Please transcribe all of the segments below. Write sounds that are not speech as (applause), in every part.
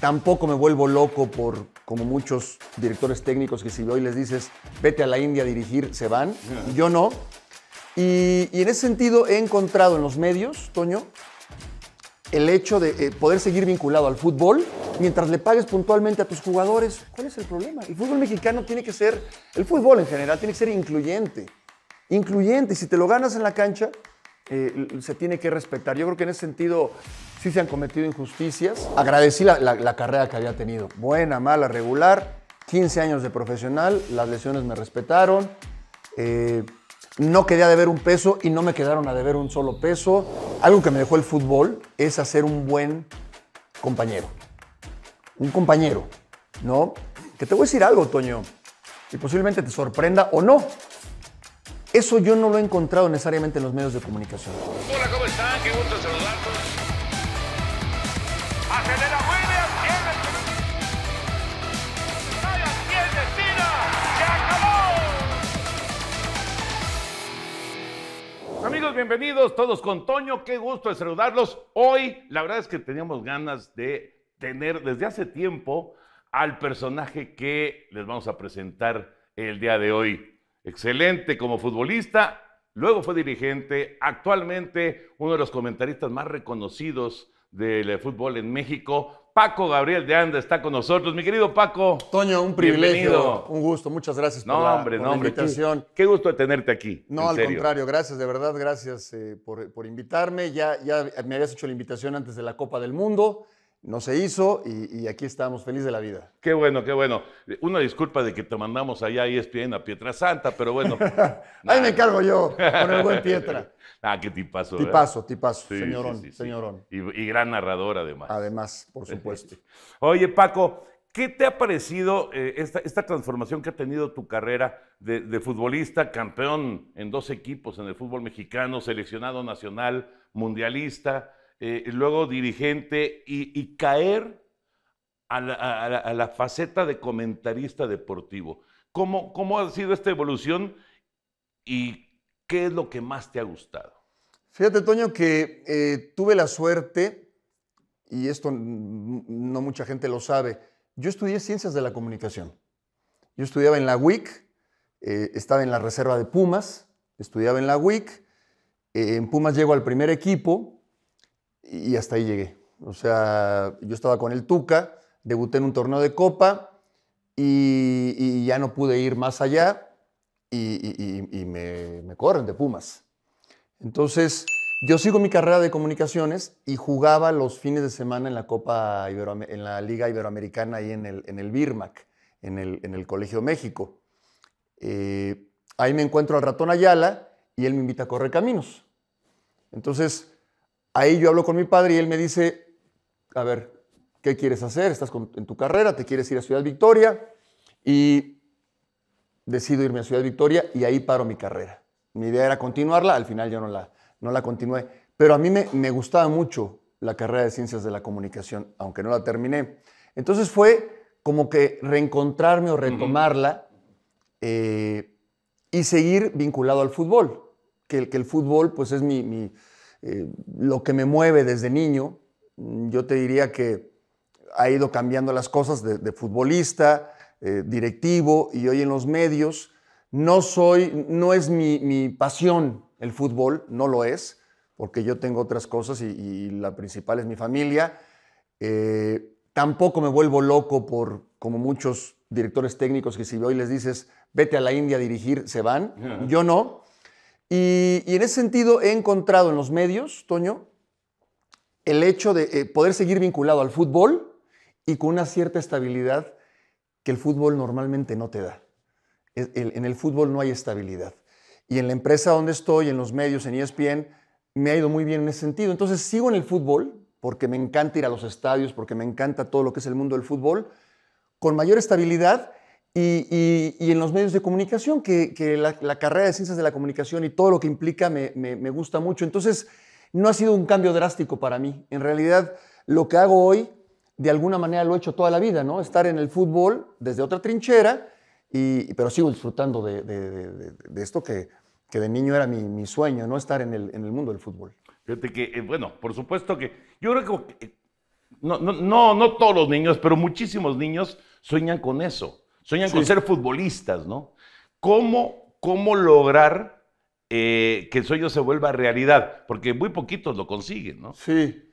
Tampoco me vuelvo loco por, como muchos directores técnicos que si hoy les dices, vete a la India a dirigir, se van. Yo no. Y, en ese sentido he encontrado en los medios, Toño, el hecho de eh, poder seguir vinculado al fútbol mientras le pagues puntualmente a tus jugadores. ¿Cuál es el problema? El fútbol mexicano tiene que ser, el fútbol en general tiene que ser incluyente. Incluyente. Si te lo ganas en la cancha, eh, se tiene que respetar. Yo creo que en ese sentido sí se han cometido injusticias. Agradecí la, carrera que había tenido, buena, mala, regular, 15 años de profesional, las lesiones me respetaron, eh, no quedé a deber un peso y no me quedaron a deber un solo peso. Algo que me dejó el fútbol es hacer un buen compañero, un compañero, ¿no? Que te voy a decir algo, Toño, y posiblemente te sorprenda o no, eso yo no lo he encontrado necesariamente en los medios de comunicación. Hola, ¿cómo están? Qué gusto bienvenidos todos con Toño. Qué gusto saludarlos. Hoy, la verdad es que teníamos ganas de tener desde hace tiempo al personaje que les vamos a presentar el día de hoy. Excelente como futbolista, luego fue dirigente, actualmente uno de los comentaristas más reconocidos del fútbol en México, Paco Gabriel de Anda está con nosotros. Mi querido Paco. Toño, un privilegio. Un gusto, muchas gracias por, la, hombre, no, invitación. qué, gusto tenerte aquí. No, al contrario, gracias, de verdad, gracias eh, por, por, invitarme. Ya, ya me habías hecho la invitación antes de la Copa del Mundo. No se hizo y, aquí estamos, felices de la vida. Qué bueno, qué bueno. Una disculpa de que te mandamos allá a ESPN a Pietra Santa, pero bueno. (laughs) Ahí me encargo yo, con el buen (laughs) Pietra. ah, qué tipazo. Tipazo, tipazo, señorón, señorón. Y, gran narrador además. Además, por (laughs) supuesto. Oye, Paco, ¿qué te ha parecido eh, esta, transformación que ha tenido tu carrera de, de futbolista, campeón en dos equipos en el fútbol mexicano, seleccionado nacional, mundialista? Eh, luego dirigente y, caer a la, faceta de comentarista deportivo. ¿Cómo, ¿Cómo ha sido esta evolución y qué es lo que más te ha gustado? Fíjate, Toño, que eh, tuve la suerte, y esto no mucha gente lo sabe, yo estudié ciencias de la comunicación. Yo estudiaba en la UIC, eh, estaba en la reserva de Pumas, estudiaba en la UIC, en Pumas llego al primer equipo, y hasta ahí llegué. O sea, yo estaba con el Tuca, debuté en un torneo de copa y, ya no pude ir más allá y, me, corren de Pumas. Entonces, yo sigo mi carrera de comunicaciones y jugaba los fines de semana en la Copa en la Liga Iberoamericana ahí en el, en el Birmac, en el, en el Colegio México. Eh, ahí me encuentro al ratón Ayala y él me invita a correr caminos. Entonces, Ahí yo hablo con mi padre y él me dice, a ver, ¿qué quieres hacer? Estás en tu carrera, te quieres ir a Ciudad Victoria y decido irme a Ciudad Victoria y ahí paro mi carrera. Mi idea era continuarla, al final yo no la, no la continué. Pero a mí me, me gustaba mucho la carrera de Ciencias de la Comunicación, aunque no la terminé. Entonces fue como que reencontrarme o retomarla eh, y seguir vinculado al fútbol, que, que el fútbol pues es mi eh, lo que me mueve desde niño, mm, yo te diría que ha ido cambiando las cosas de, futbolista, eh, directivo y hoy en los medios. No soy, no es mi, pasión el fútbol, no lo es, porque yo tengo otras cosas y, la principal es mi familia. Eh, tampoco me vuelvo loco por, como muchos directores técnicos que si hoy les dices, vete a la India a dirigir, se van. Yo no. Y, en ese sentido he encontrado en los medios, Toño, el hecho de eh, poder seguir vinculado al fútbol y con una cierta estabilidad que el fútbol normalmente no te da. en el fútbol no hay estabilidad. Y en la empresa donde estoy, en los medios, en ESPN, me ha ido muy bien en ese sentido. Entonces sigo en el fútbol porque me encanta ir a los estadios, porque me encanta todo lo que es el mundo del fútbol, con mayor estabilidad y, en los medios de comunicación, que, la, carrera de ciencias de la comunicación y todo lo que implica me, gusta mucho. Entonces, no ha sido un cambio drástico para mí. En realidad, lo que hago hoy, de alguna manera lo he hecho toda la vida, ¿no? Estar en el fútbol desde otra trinchera, y, pero sigo disfrutando de, esto que, de niño era mi, sueño, ¿no? Estar en el, mundo del fútbol. Fíjate que, eh, bueno, por supuesto que yo creo que eh, no, no, no todos los niños, pero muchísimos niños sueñan con eso Sueñan con ser futbolistas, ¿no? ¿Cómo, cómo lograr eh, que el sueño se vuelva realidad? Porque muy poquitos lo consiguen, ¿no? Sí.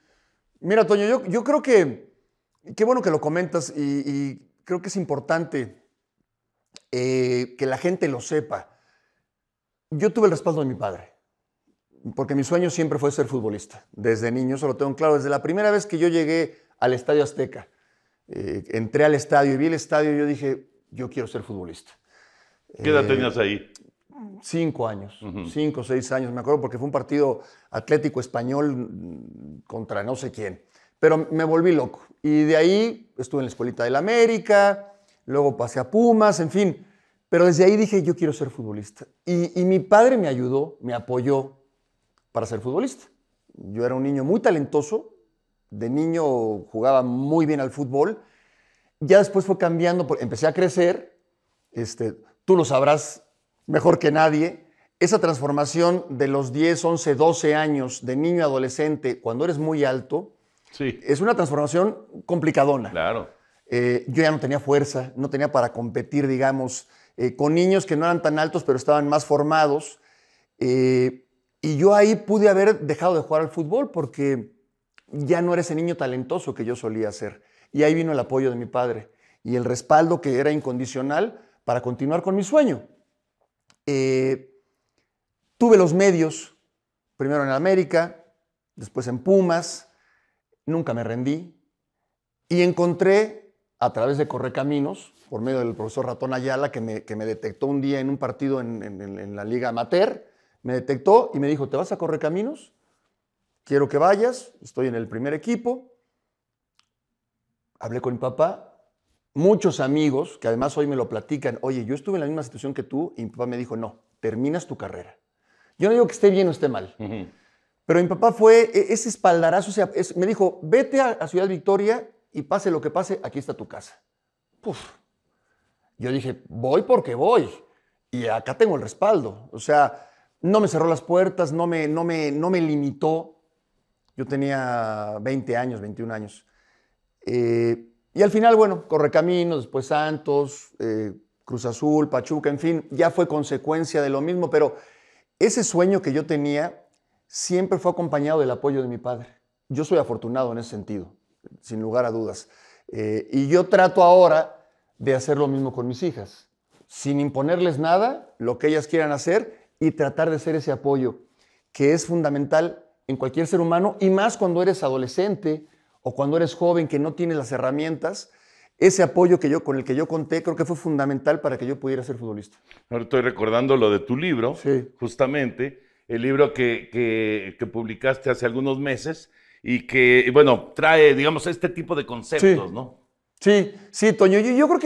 Mira, Toño, yo, yo creo que, qué bueno que lo comentas y, creo que es importante eh, que la gente lo sepa. Yo tuve el respaldo de mi padre, porque mi sueño siempre fue ser futbolista. Desde niño, eso lo tengo claro, desde la primera vez que yo llegué al Estadio Azteca, eh, entré al estadio y vi el estadio y yo dije, yo quiero ser futbolista. ¿Qué edad eh, tenías ahí? Cinco años, Cinco o seis años, me acuerdo, porque fue un partido atlético español contra no sé quién. Pero me volví loco. Y de ahí estuve en la escuelita del América, luego pasé a Pumas, en fin. Pero desde ahí dije, yo quiero ser futbolista. y mi padre me ayudó, me apoyó para ser futbolista. Yo era un niño muy talentoso, de niño jugaba muy bien al fútbol, ya después fue cambiando, empecé a crecer, este, tú lo sabrás mejor que nadie, esa transformación de los 10, 11, 12 años de niño adolescente, cuando eres muy alto, sí. es una transformación complicadona. Claro. Eh, yo ya no tenía fuerza, no tenía para competir, digamos, eh, con niños que no eran tan altos, pero estaban más formados. Eh, y yo ahí pude haber dejado de jugar al fútbol porque ya no era ese niño talentoso que yo solía ser. Y ahí vino el apoyo de mi padre y el respaldo que era incondicional para continuar con mi sueño. Eh, tuve los medios, primero en América, después en Pumas, nunca me rendí y encontré a través de Correcaminos, por medio del profesor Ratón Ayala, que me, que me detectó un día en un partido en, en, la Liga Amateur, me detectó y me dijo, ¿te vas a Correcaminos? Quiero que vayas, estoy en el primer equipo, hablé con mi papá, muchos amigos que además hoy me lo platican, oye, yo estuve en la misma situación que tú y mi papá me dijo, no, terminas tu carrera. Yo no digo que esté bien o esté mal, pero mi papá fue e-, ese espaldarazo, o sea, me dijo, vete a, Ciudad Victoria y pase lo que pase, aquí está tu casa. Yo dije, voy porque voy y acá tengo el respaldo. O sea, no me cerró las puertas, no me, no me, no me limitó. Yo tenía 20 años, 21 años. Eh, y al final, bueno, Correcaminos, después Santos, eh, Cruz Azul, Pachuca, en fin, ya fue consecuencia de lo mismo, pero ese sueño que yo tenía siempre fue acompañado del apoyo de mi padre. Yo soy afortunado en ese sentido, sin lugar a dudas. Eh, y yo trato ahora de hacer lo mismo con mis hijas, sin imponerles nada, lo que ellas quieran hacer y tratar de hacer ese apoyo que es fundamental en cualquier ser humano y más cuando eres adolescente, o cuando eres joven que no tienes las herramientas, ese apoyo que yo, con el que yo conté creo que fue fundamental para que yo pudiera ser futbolista. Ahora estoy recordando lo de tu libro, justamente, el libro que, que, publicaste hace algunos meses y que, bueno, trae, digamos, este tipo de conceptos, ¿no? Sí, sí, Toño, yo, yo creo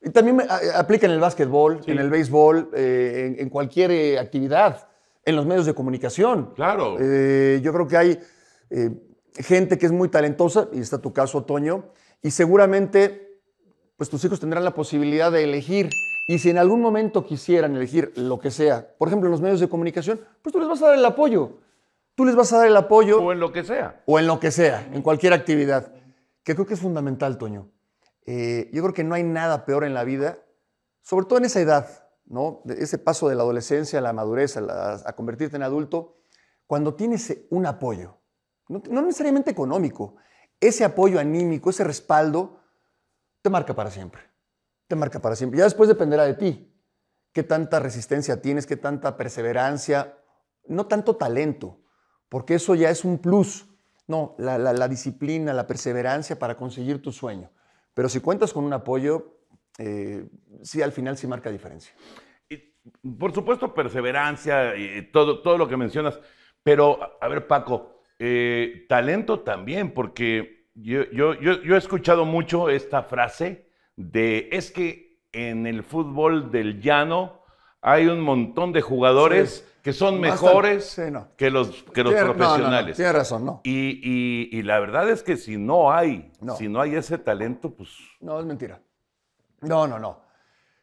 que también aplica en el básquetbol, en el béisbol, eh, en, cualquier eh, actividad, en los medios de comunicación. Claro. Eh, yo creo que hay gente que es muy talentosa, y está tu caso, Toño, y seguramente pues tus hijos tendrán la posibilidad de elegir. Y si en algún momento quisieran elegir lo que sea, por ejemplo, en los medios de comunicación, pues tú les vas a dar el apoyo. Tú les vas a dar el apoyo. O en lo que sea. O en lo que sea, en cualquier actividad. Que creo que es fundamental, Toño. Eh, yo creo que no hay nada peor en la vida, sobre todo en esa edad, ¿no? ese paso de la adolescencia a la madurez, a, a convertirte en adulto, cuando tienes un apoyo no, necesariamente económico, ese apoyo anímico, ese respaldo, te marca para siempre. Te marca para siempre. Ya después dependerá de ti. Qué tanta resistencia tienes, qué tanta perseverancia, no tanto talento, porque eso ya es un plus. No, la, disciplina, la perseverancia para conseguir tu sueño. Pero si cuentas con un apoyo, eh, sí, al final sí marca diferencia. Por supuesto, perseverancia, y todo, todo lo que mencionas. Pero, a ver, Paco, eh, talento también, porque yo, yo, he escuchado mucho esta frase de es que en el fútbol del llano hay un montón de jugadores que son mejores que los, los profesionales. Tiene razón, ¿no? Y, y, la verdad es que si no hay, si no hay ese talento, pues... No, es mentira. No, no, no.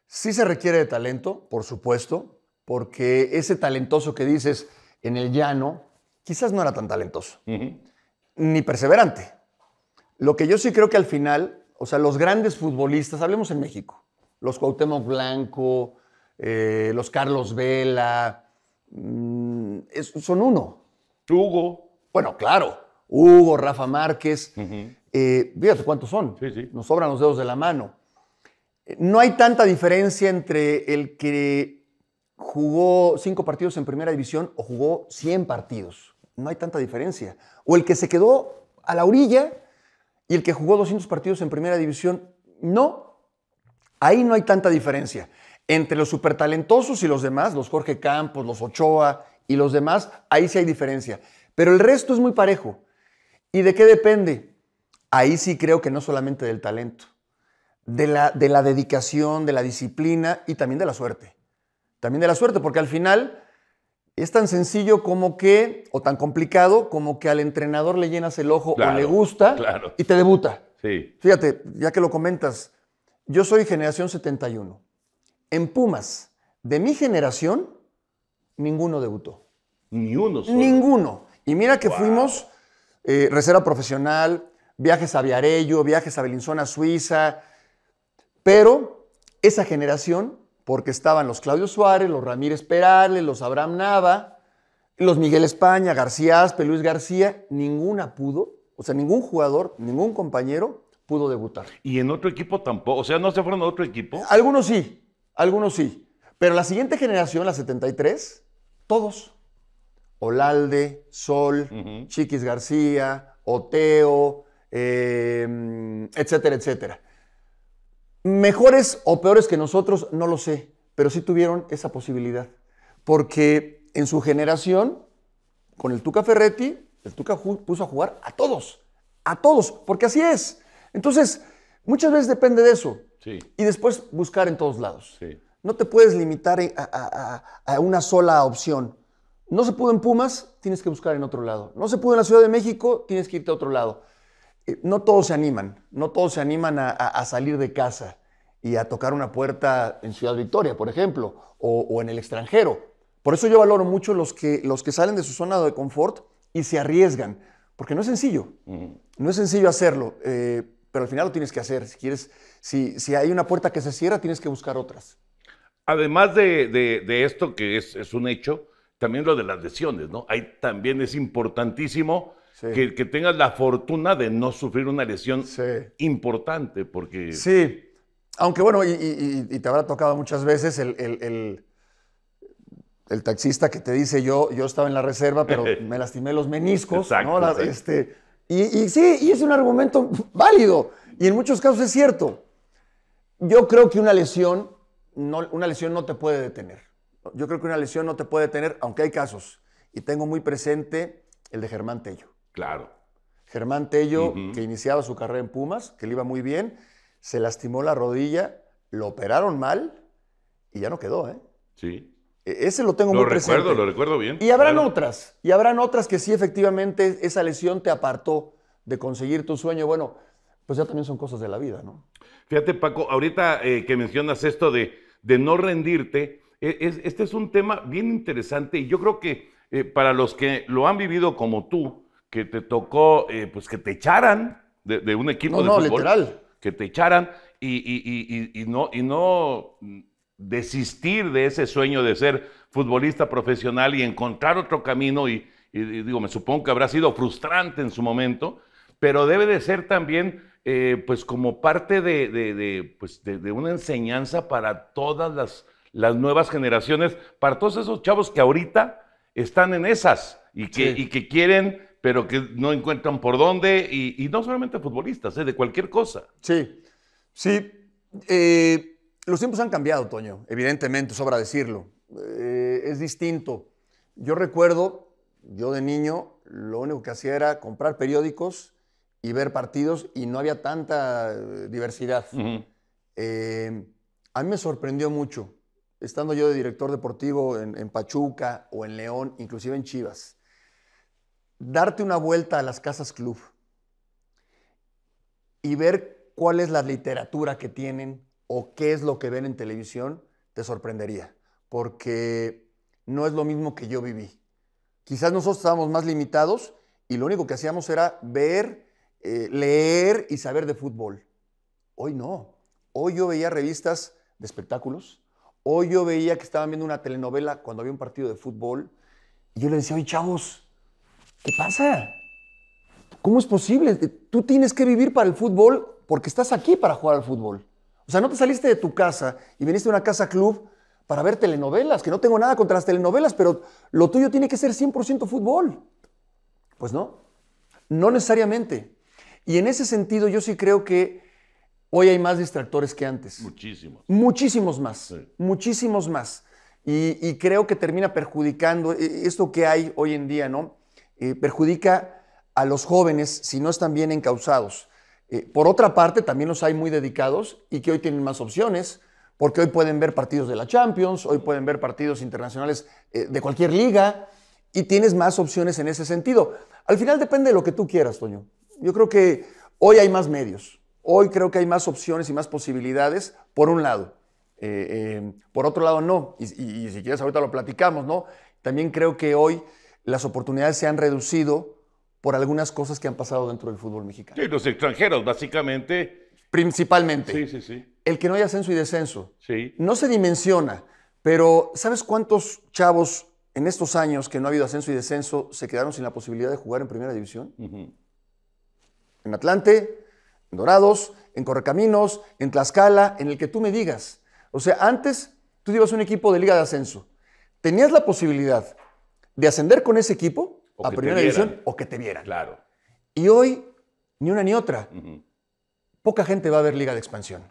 Sí se requiere de talento, por supuesto, porque ese talentoso que dices en el llano, quizás no era tan talentoso, ni perseverante. Lo que yo sí creo que al final, o sea, los grandes futbolistas, hablemos en México, los Cuauhtémoc Blanco, eh, los Carlos Vela, mm, son uno. Hugo. Bueno, claro, Hugo, Rafa Márquez, eh, fíjate cuántos son, nos sobran los dedos de la mano. Eh, no hay tanta diferencia entre el que jugó cinco partidos en primera división o jugó 100 partidos no hay tanta diferencia. O el que se quedó a la orilla y el que jugó 200 partidos en primera división, no. Ahí no hay tanta diferencia. Entre los supertalentosos y los demás, los Jorge Campos, los Ochoa y los demás, ahí sí hay diferencia. Pero el resto es muy parejo. ¿Y de qué depende? Ahí sí creo que no solamente del talento, de la, de la dedicación, de la disciplina y también de la suerte. También de la suerte, porque al final es tan sencillo como que, o tan complicado, como que al entrenador le llenas el ojo o le gusta y te debuta. Sí. Fíjate, ya que lo comentas, yo soy generación 71. En Pumas, de mi generación, ninguno debutó. Ni uno solo. Ninguno. Y mira que fuimos eh, reserva profesional, viajes a Viarello, viajes a Belinzona, Suiza. Pero esa generación porque estaban los Claudio Suárez, los Ramírez Perales, los Abraham Nava, los Miguel España, García Aspe, Luis García, ninguna pudo, o sea, ningún jugador, ningún compañero pudo debutar. ¿Y en otro equipo tampoco? O sea, ¿no se fueron a otro equipo? Algunos sí, algunos sí. Pero la siguiente generación, la 73, todos. Olalde, Sol, Chiquis García, Oteo, eh, etcétera, etcétera. Mejores o peores que nosotros, no lo sé, pero sí tuvieron esa posibilidad. Porque en su generación, con el Tuca Ferretti, el Tuca puso a jugar a todos, a todos, porque así es. Entonces, muchas veces depende de eso. Y después buscar en todos lados. No te puedes limitar a, a, una sola opción. No se pudo en Pumas, tienes que buscar en otro lado. No se pudo en la Ciudad de México, tienes que irte a otro lado. Eh, no todos se animan, no todos se animan a, salir de casa y a tocar una puerta en Ciudad Victoria, por ejemplo, o, en el extranjero. Por eso yo valoro mucho los que, los que salen de su zona de confort y se arriesgan, porque no es sencillo, no es sencillo hacerlo, eh, pero al final lo tienes que hacer. Si, quieres, si, hay una puerta que se cierra, tienes que buscar otras. Además de, esto, que es, un hecho, también lo de las lesiones, ¿no? Ahí también es importantísimo que, tengas la fortuna de no sufrir una lesión importante, porque... Sí, aunque bueno, y, te habrá tocado muchas veces el, el, taxista que te dice, yo, yo estaba en la reserva, pero (laughs) me lastimé los meniscos, Este, y, y, sí, y es un argumento válido, y en muchos casos es cierto. Yo creo que una lesión no, una lesión no te puede detener. Yo creo que una lesión no te puede detener, aunque hay casos, y tengo muy presente el de Germán Tello. Claro. Germán Tello, que iniciaba su carrera en Pumas, que le iba muy bien, se lastimó la rodilla, lo operaron mal y ya no quedó, ¿eh? Sí. E, ese lo tengo muy presente. Lo recuerdo lo recuerdo bien. Y habrán otras, y habrán otras que sí efectivamente esa lesión te apartó de conseguir tu sueño. Bueno, pues ya también son cosas de la vida, ¿no? Fíjate, Paco, ahorita eh, que mencionas esto de, no rendirte, e, este es un tema bien interesante y yo creo que eh, para los que lo han vivido como tú, que te tocó, eh, pues que te echaran de, un equipo de fútbol, Que te echaran y, no, y no desistir de ese sueño de ser futbolista profesional y encontrar otro camino. Y, digo, me supongo que habrá sido frustrante en su momento, pero debe de ser también, eh, pues como parte pues, de, una enseñanza para todas las, las nuevas generaciones, para todos esos chavos que ahorita están en esas y que, y que quieren pero que no encuentran por dónde, y, no solamente futbolistas, ¿eh? de cualquier cosa. Sí, sí. Eh, los tiempos han cambiado, Toño, evidentemente, sobra decirlo. Eh, es distinto. Yo recuerdo, yo de niño, lo único que hacía era comprar periódicos y ver partidos y no había tanta diversidad. a mí me sorprendió mucho, estando yo de director deportivo en Pachuca o en León, inclusive en Chivas, darte una vuelta a las casas club y ver cuál es la literatura que tienen o qué es lo que ven en televisión, te sorprendería, porque no es lo mismo que yo viví. Quizás nosotros estábamos más limitados y lo único que hacíamos era ver, eh, leer y saber de fútbol. Hoy no. Hoy yo veía revistas de espectáculos. Hoy yo veía que estaban viendo una telenovela cuando había un partido de fútbol. Y yo le decía, oye, chavos, ¿Qué pasa? ¿Cómo es posible? Eh, tú tienes que vivir para el fútbol porque estás aquí para jugar al fútbol. O sea, no te saliste de tu casa y viniste a una casa club para ver telenovelas, que no tengo nada contra las telenovelas, pero lo tuyo tiene que ser 100% fútbol. Pues no, no necesariamente. Y en ese sentido yo sí creo que hoy hay más distractores que antes. Muchísimos. Muchísimos más, muchísimos más. y creo que termina perjudicando eh, esto que hay hoy en día, ¿no? Eh, perjudica a los jóvenes si no están bien encausados eh, por otra parte, también los hay muy dedicados y que hoy tienen más opciones, porque hoy pueden ver partidos de la Champions, hoy pueden ver partidos internacionales eh, de cualquier liga y tienes más opciones en ese sentido. Al final depende de lo que tú quieras, Toño. Yo creo que hoy hay más medios, hoy creo que hay más opciones y más posibilidades, por un lado. por otro lado, no. y si quieres, ahorita lo platicamos, ¿no? También creo que hoy las oportunidades se han reducido por algunas cosas que han pasado dentro del fútbol mexicano. Sí, los extranjeros, básicamente. Principalmente. Sí, sí, sí. El que no haya ascenso y descenso. Sí. No se dimensiona, pero ¿sabes cuántos chavos en estos años que no ha habido ascenso y descenso se quedaron sin la posibilidad de jugar en primera división? En Atlante, en Dorados, en Correcaminos, en Tlaxcala, en el que tú me digas. O sea, antes tú a un equipo de liga de ascenso. Tenías la posibilidad de ascender con ese equipo a primera división o que te vieran. Claro. Y hoy, ni una ni otra. Poca gente va a ver Liga de Expansión.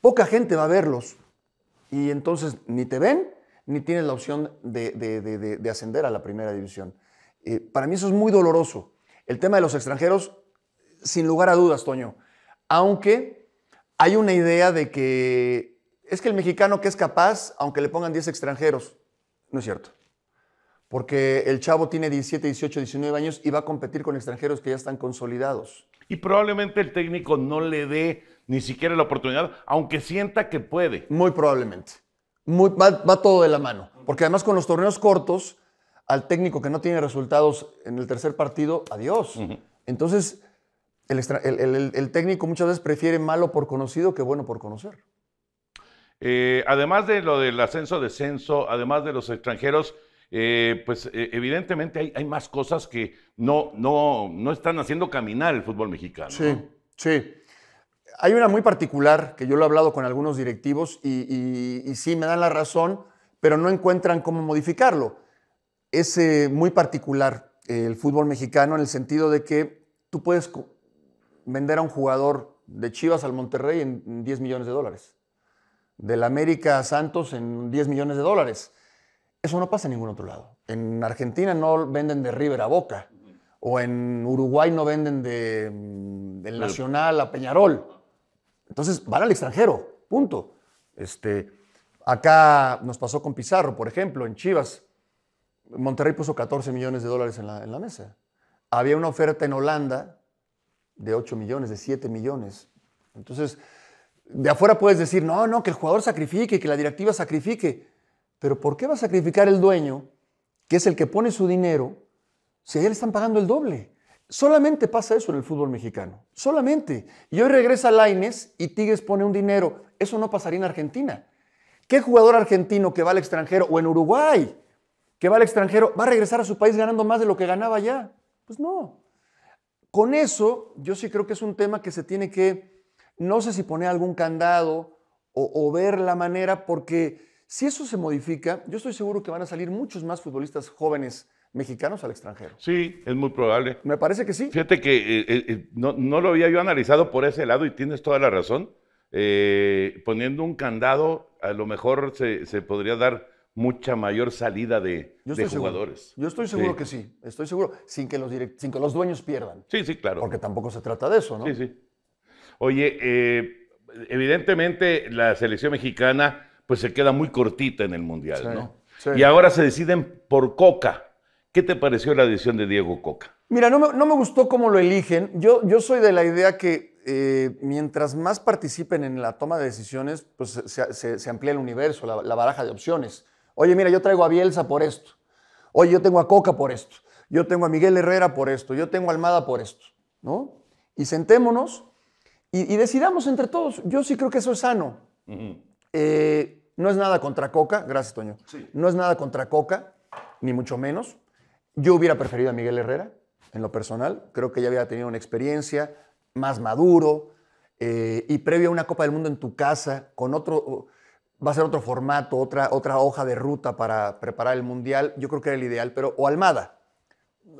Poca gente va a verlos. Y entonces ni te ven, ni tienes la opción de, ascender a la primera división. Eh, para mí eso es muy doloroso. El tema de los extranjeros, sin lugar a dudas, Toño. Aunque hay una idea de que es que el mexicano que es capaz, aunque le pongan 10 extranjeros, no es cierto porque el chavo tiene 17, 18, 19 años y va a competir con extranjeros que ya están consolidados. Y probablemente el técnico no le dé ni siquiera la oportunidad, aunque sienta que puede. Muy probablemente. va, todo de la mano. Porque además con los torneos cortos, al técnico que no tiene resultados en el tercer partido, adiós. Entonces, el, técnico muchas veces prefiere malo por conocido que bueno por conocer. Eh, además de lo del ascenso-descenso, además de los extranjeros, eh, pues eh, evidentemente hay, más cosas que no, no, están haciendo caminar el fútbol mexicano. Sí, sí. Hay una muy particular que yo lo he hablado con algunos directivos y, sí me dan la razón, pero no encuentran cómo modificarlo. Es eh, muy particular el fútbol mexicano en el sentido de que tú puedes vender a un jugador de Chivas al Monterrey en 10 millones de dólares, del América a Santos en 10 millones de dólares. Eso no pasa en ningún otro lado. En Argentina no venden de River a Boca. O en Uruguay no venden de, mm, del Nacional a Peñarol. Entonces van al extranjero, punto. Este, acá nos pasó con Pizarro, por ejemplo, en Chivas. Monterrey puso 14 millones de dólares en la mesa. Había una oferta en Holanda de 8 millones, de 7 millones. Entonces, de afuera puedes decir, no, no, que el jugador sacrifique, que la directiva sacrifique. Pero ¿por qué va a sacrificar el dueño, que es el que pone su dinero, si a él le están pagando el doble? Solamente pasa eso en el fútbol mexicano. Solamente. Y hoy regresa Laines y Tigres pone un dinero. Eso no pasaría en Argentina. ¿Qué jugador argentino que va al extranjero o en Uruguay que va al extranjero va a regresar a su país ganando más de lo que ganaba allá? Pues no. Con eso, yo sí creo que es un tema que se tiene que, no sé si poner algún candado o ver la manera, porque si eso se modifica, yo estoy seguro que van a salir muchos más futbolistas jóvenes mexicanos al extranjero. Sí, es muy probable. Me parece que sí. Fíjate que eh, eh, eh, no, lo había yo analizado por ese lado y tienes toda la razón. poniendo un candado, a lo mejor se, podría dar mucha mayor salida de, de jugadores. Yo estoy seguro que sí, estoy seguro, sin que, los direct, sin que los dueños pierdan. Sí, sí, claro. Porque tampoco se trata de eso, ¿no? Sí, sí. Oye, evidentemente la selección mexicana pues se queda muy cortita en el Mundial, ¿no? Y ahora se deciden por Coca. ¿Qué te pareció la decisión de Diego Coca? Mira, no me, gustó cómo lo eligen. Yo, yo soy de la idea que eh, mientras más participen en la toma de decisiones, pues se, se, amplía el universo, la, baraja de opciones. Oye, mira, yo traigo a Bielsa por esto. Oye, yo tengo a Coca por esto. Yo tengo a Miguel Herrera por esto. Yo tengo a Almada por esto. ¿No? Y sentémonos y, decidamos entre todos. Yo sí creo que eso es sano. eh, no es nada contra Coca, gracias Toño, no es nada contra Coca, ni mucho menos. Yo hubiera preferido a Miguel Herrera, en lo personal, creo que ya había tenido una experiencia más maduro eh, y previo a una Copa del Mundo en tu casa, con otro, va a ser otro formato, otra, otra hoja de ruta para preparar el Mundial, yo creo que era el ideal, pero, o Almada,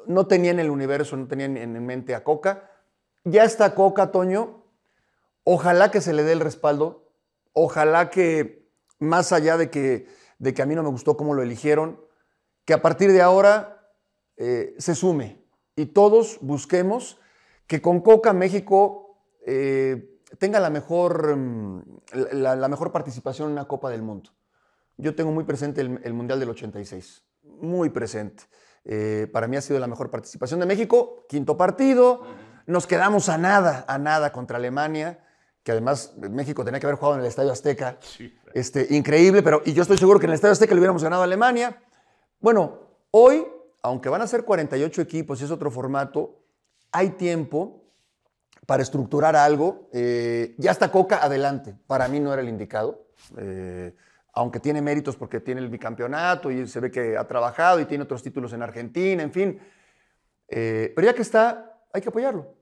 no tenían en el universo, no tenían en mente a Coca. Ya está Coca, Toño, ojalá que se le dé el respaldo, ojalá que más allá de que, de que a mí no me gustó cómo lo eligieron, que a partir de ahora eh, se sume y todos busquemos que con Coca México eh, tenga la mejor, mm, la, mejor participación en una Copa del Mundo. Yo tengo muy presente el, Mundial del 86, muy presente. Eh, para mí ha sido la mejor participación de México, quinto partido, nos quedamos a nada, a nada contra Alemania, que además México tenía que haber jugado en el Estadio Azteca. Sí este, increíble, pero y yo estoy seguro que en el Estadio que le hubiéramos ganado a Alemania. Bueno, hoy, aunque van a ser 48 equipos y es otro formato, hay tiempo para estructurar algo. Eh, ya está Coca adelante. Para mí no era el indicado. Eh, aunque tiene méritos porque tiene el bicampeonato y se ve que ha trabajado y tiene otros títulos en Argentina, en fin. Eh, pero ya que está, hay que apoyarlo.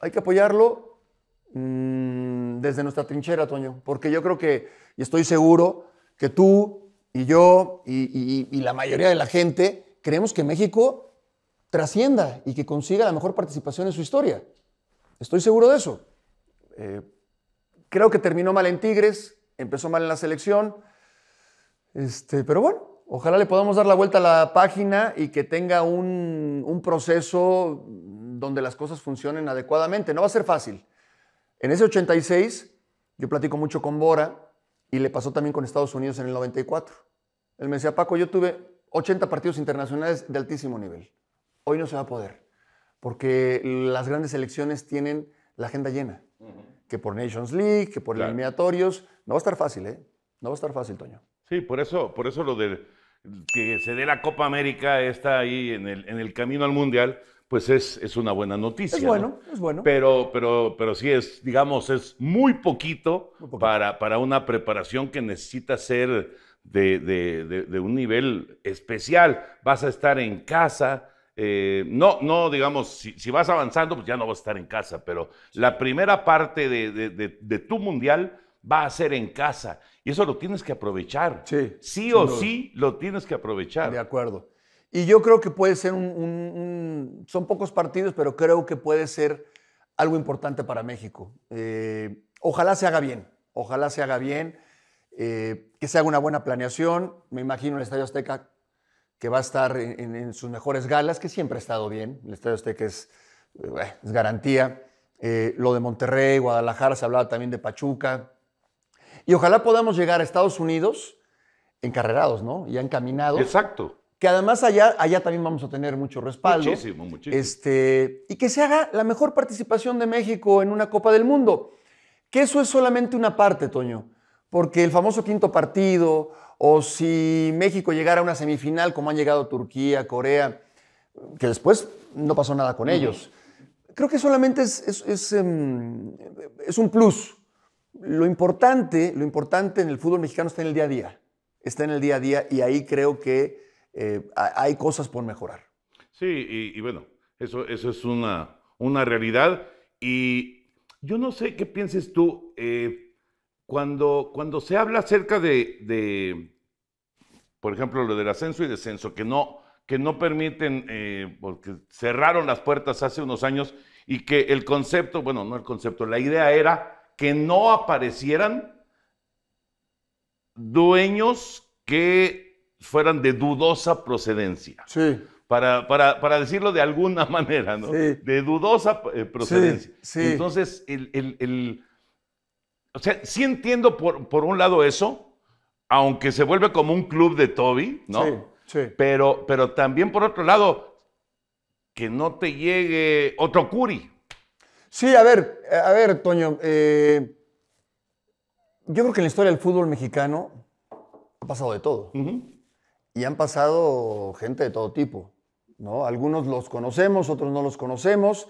Hay que apoyarlo Mm, desde nuestra trinchera, Toño, porque yo creo que, y estoy seguro, que tú y yo y, la mayoría de la gente creemos que México trascienda y que consiga la mejor participación en su historia. Estoy seguro de eso. Eh, creo que terminó mal en Tigres, empezó mal en la selección, este, pero bueno, Ojalá le podamos dar la vuelta a la página y que tenga un, proceso donde las cosas funcionen adecuadamente. No va a ser fácil, en ese 86, yo platico mucho con Bora y le pasó también con Estados Unidos en el 94. Él me decía, Paco, yo tuve 80 partidos internacionales de altísimo nivel. Hoy no se va a poder, porque las grandes elecciones tienen la agenda llena. Que por Nations League, que por eliminatorios. No va a estar fácil, ¿eh? No va a estar fácil, Toño. Sí, por eso, por eso lo de que se dé la Copa América está ahí en el, en el camino al Mundial pues es, una buena noticia. Es bueno, es bueno. Pero, pero, pero sí es, digamos, es muy poquito, Para, para una preparación que necesita ser de, un nivel especial. Vas a estar en casa. Eh, no, no, digamos, si, vas avanzando, pues ya no vas a estar en casa, pero la primera parte de tu mundial va a ser en casa. Y eso lo tienes que aprovechar. Sí. Sí o sí lo tienes que aprovechar. De acuerdo. Y yo creo que puede ser un, Son pocos partidos, pero creo que puede ser algo importante para México. Eh, ojalá se haga bien, ojalá se haga bien, eh, que se haga una buena planeación. Me imagino el Estadio Azteca que va a estar en, sus mejores galas, que siempre ha estado bien. El Estadio Azteca es, eh, es garantía. lo de Monterrey, Guadalajara, se hablaba también de Pachuca. Y ojalá podamos llegar a Estados Unidos encarrerados, ¿no? Y encaminados. Exacto que además allá, allá también vamos a tener mucho respaldo. Muchísimo, muchísimo. Este, y que se haga la mejor participación de México en una Copa del Mundo. Que eso es solamente una parte, Toño. Porque el famoso quinto partido, o si México llegara a una semifinal, como han llegado Turquía, Corea, que después no pasó nada con ellos. Creo que solamente es, es, em, es un plus. Lo importante, lo importante en el fútbol mexicano está en el día a día. Está en el día a día y ahí creo que eh, hay cosas por mejorar. Sí, y, bueno, eso, es una, realidad. Y yo no sé qué pienses tú eh, cuando, cuando se habla acerca de, por ejemplo, lo del ascenso y descenso, que no, que no permiten, eh, porque cerraron las puertas hace unos años y que el concepto, bueno, no el concepto, la idea era que no aparecieran dueños que fueran de dudosa procedencia. Sí. Para, para, decirlo de alguna (laughs) manera, ¿no? De dudosa eh, procedencia. Sí, Entonces, el, o sea, sí entiendo por, por, un lado eso, aunque se vuelve como un club de Toby, ¿no? Sí, sí. Pero, pero también por otro lado, que no te llegue otro Curi. Sí, a ver, a ver, Toño. Eh, yo creo que en la historia del fútbol mexicano ha pasado de todo y han pasado gente de todo tipo, ¿no? Algunos los conocemos, otros no los conocemos.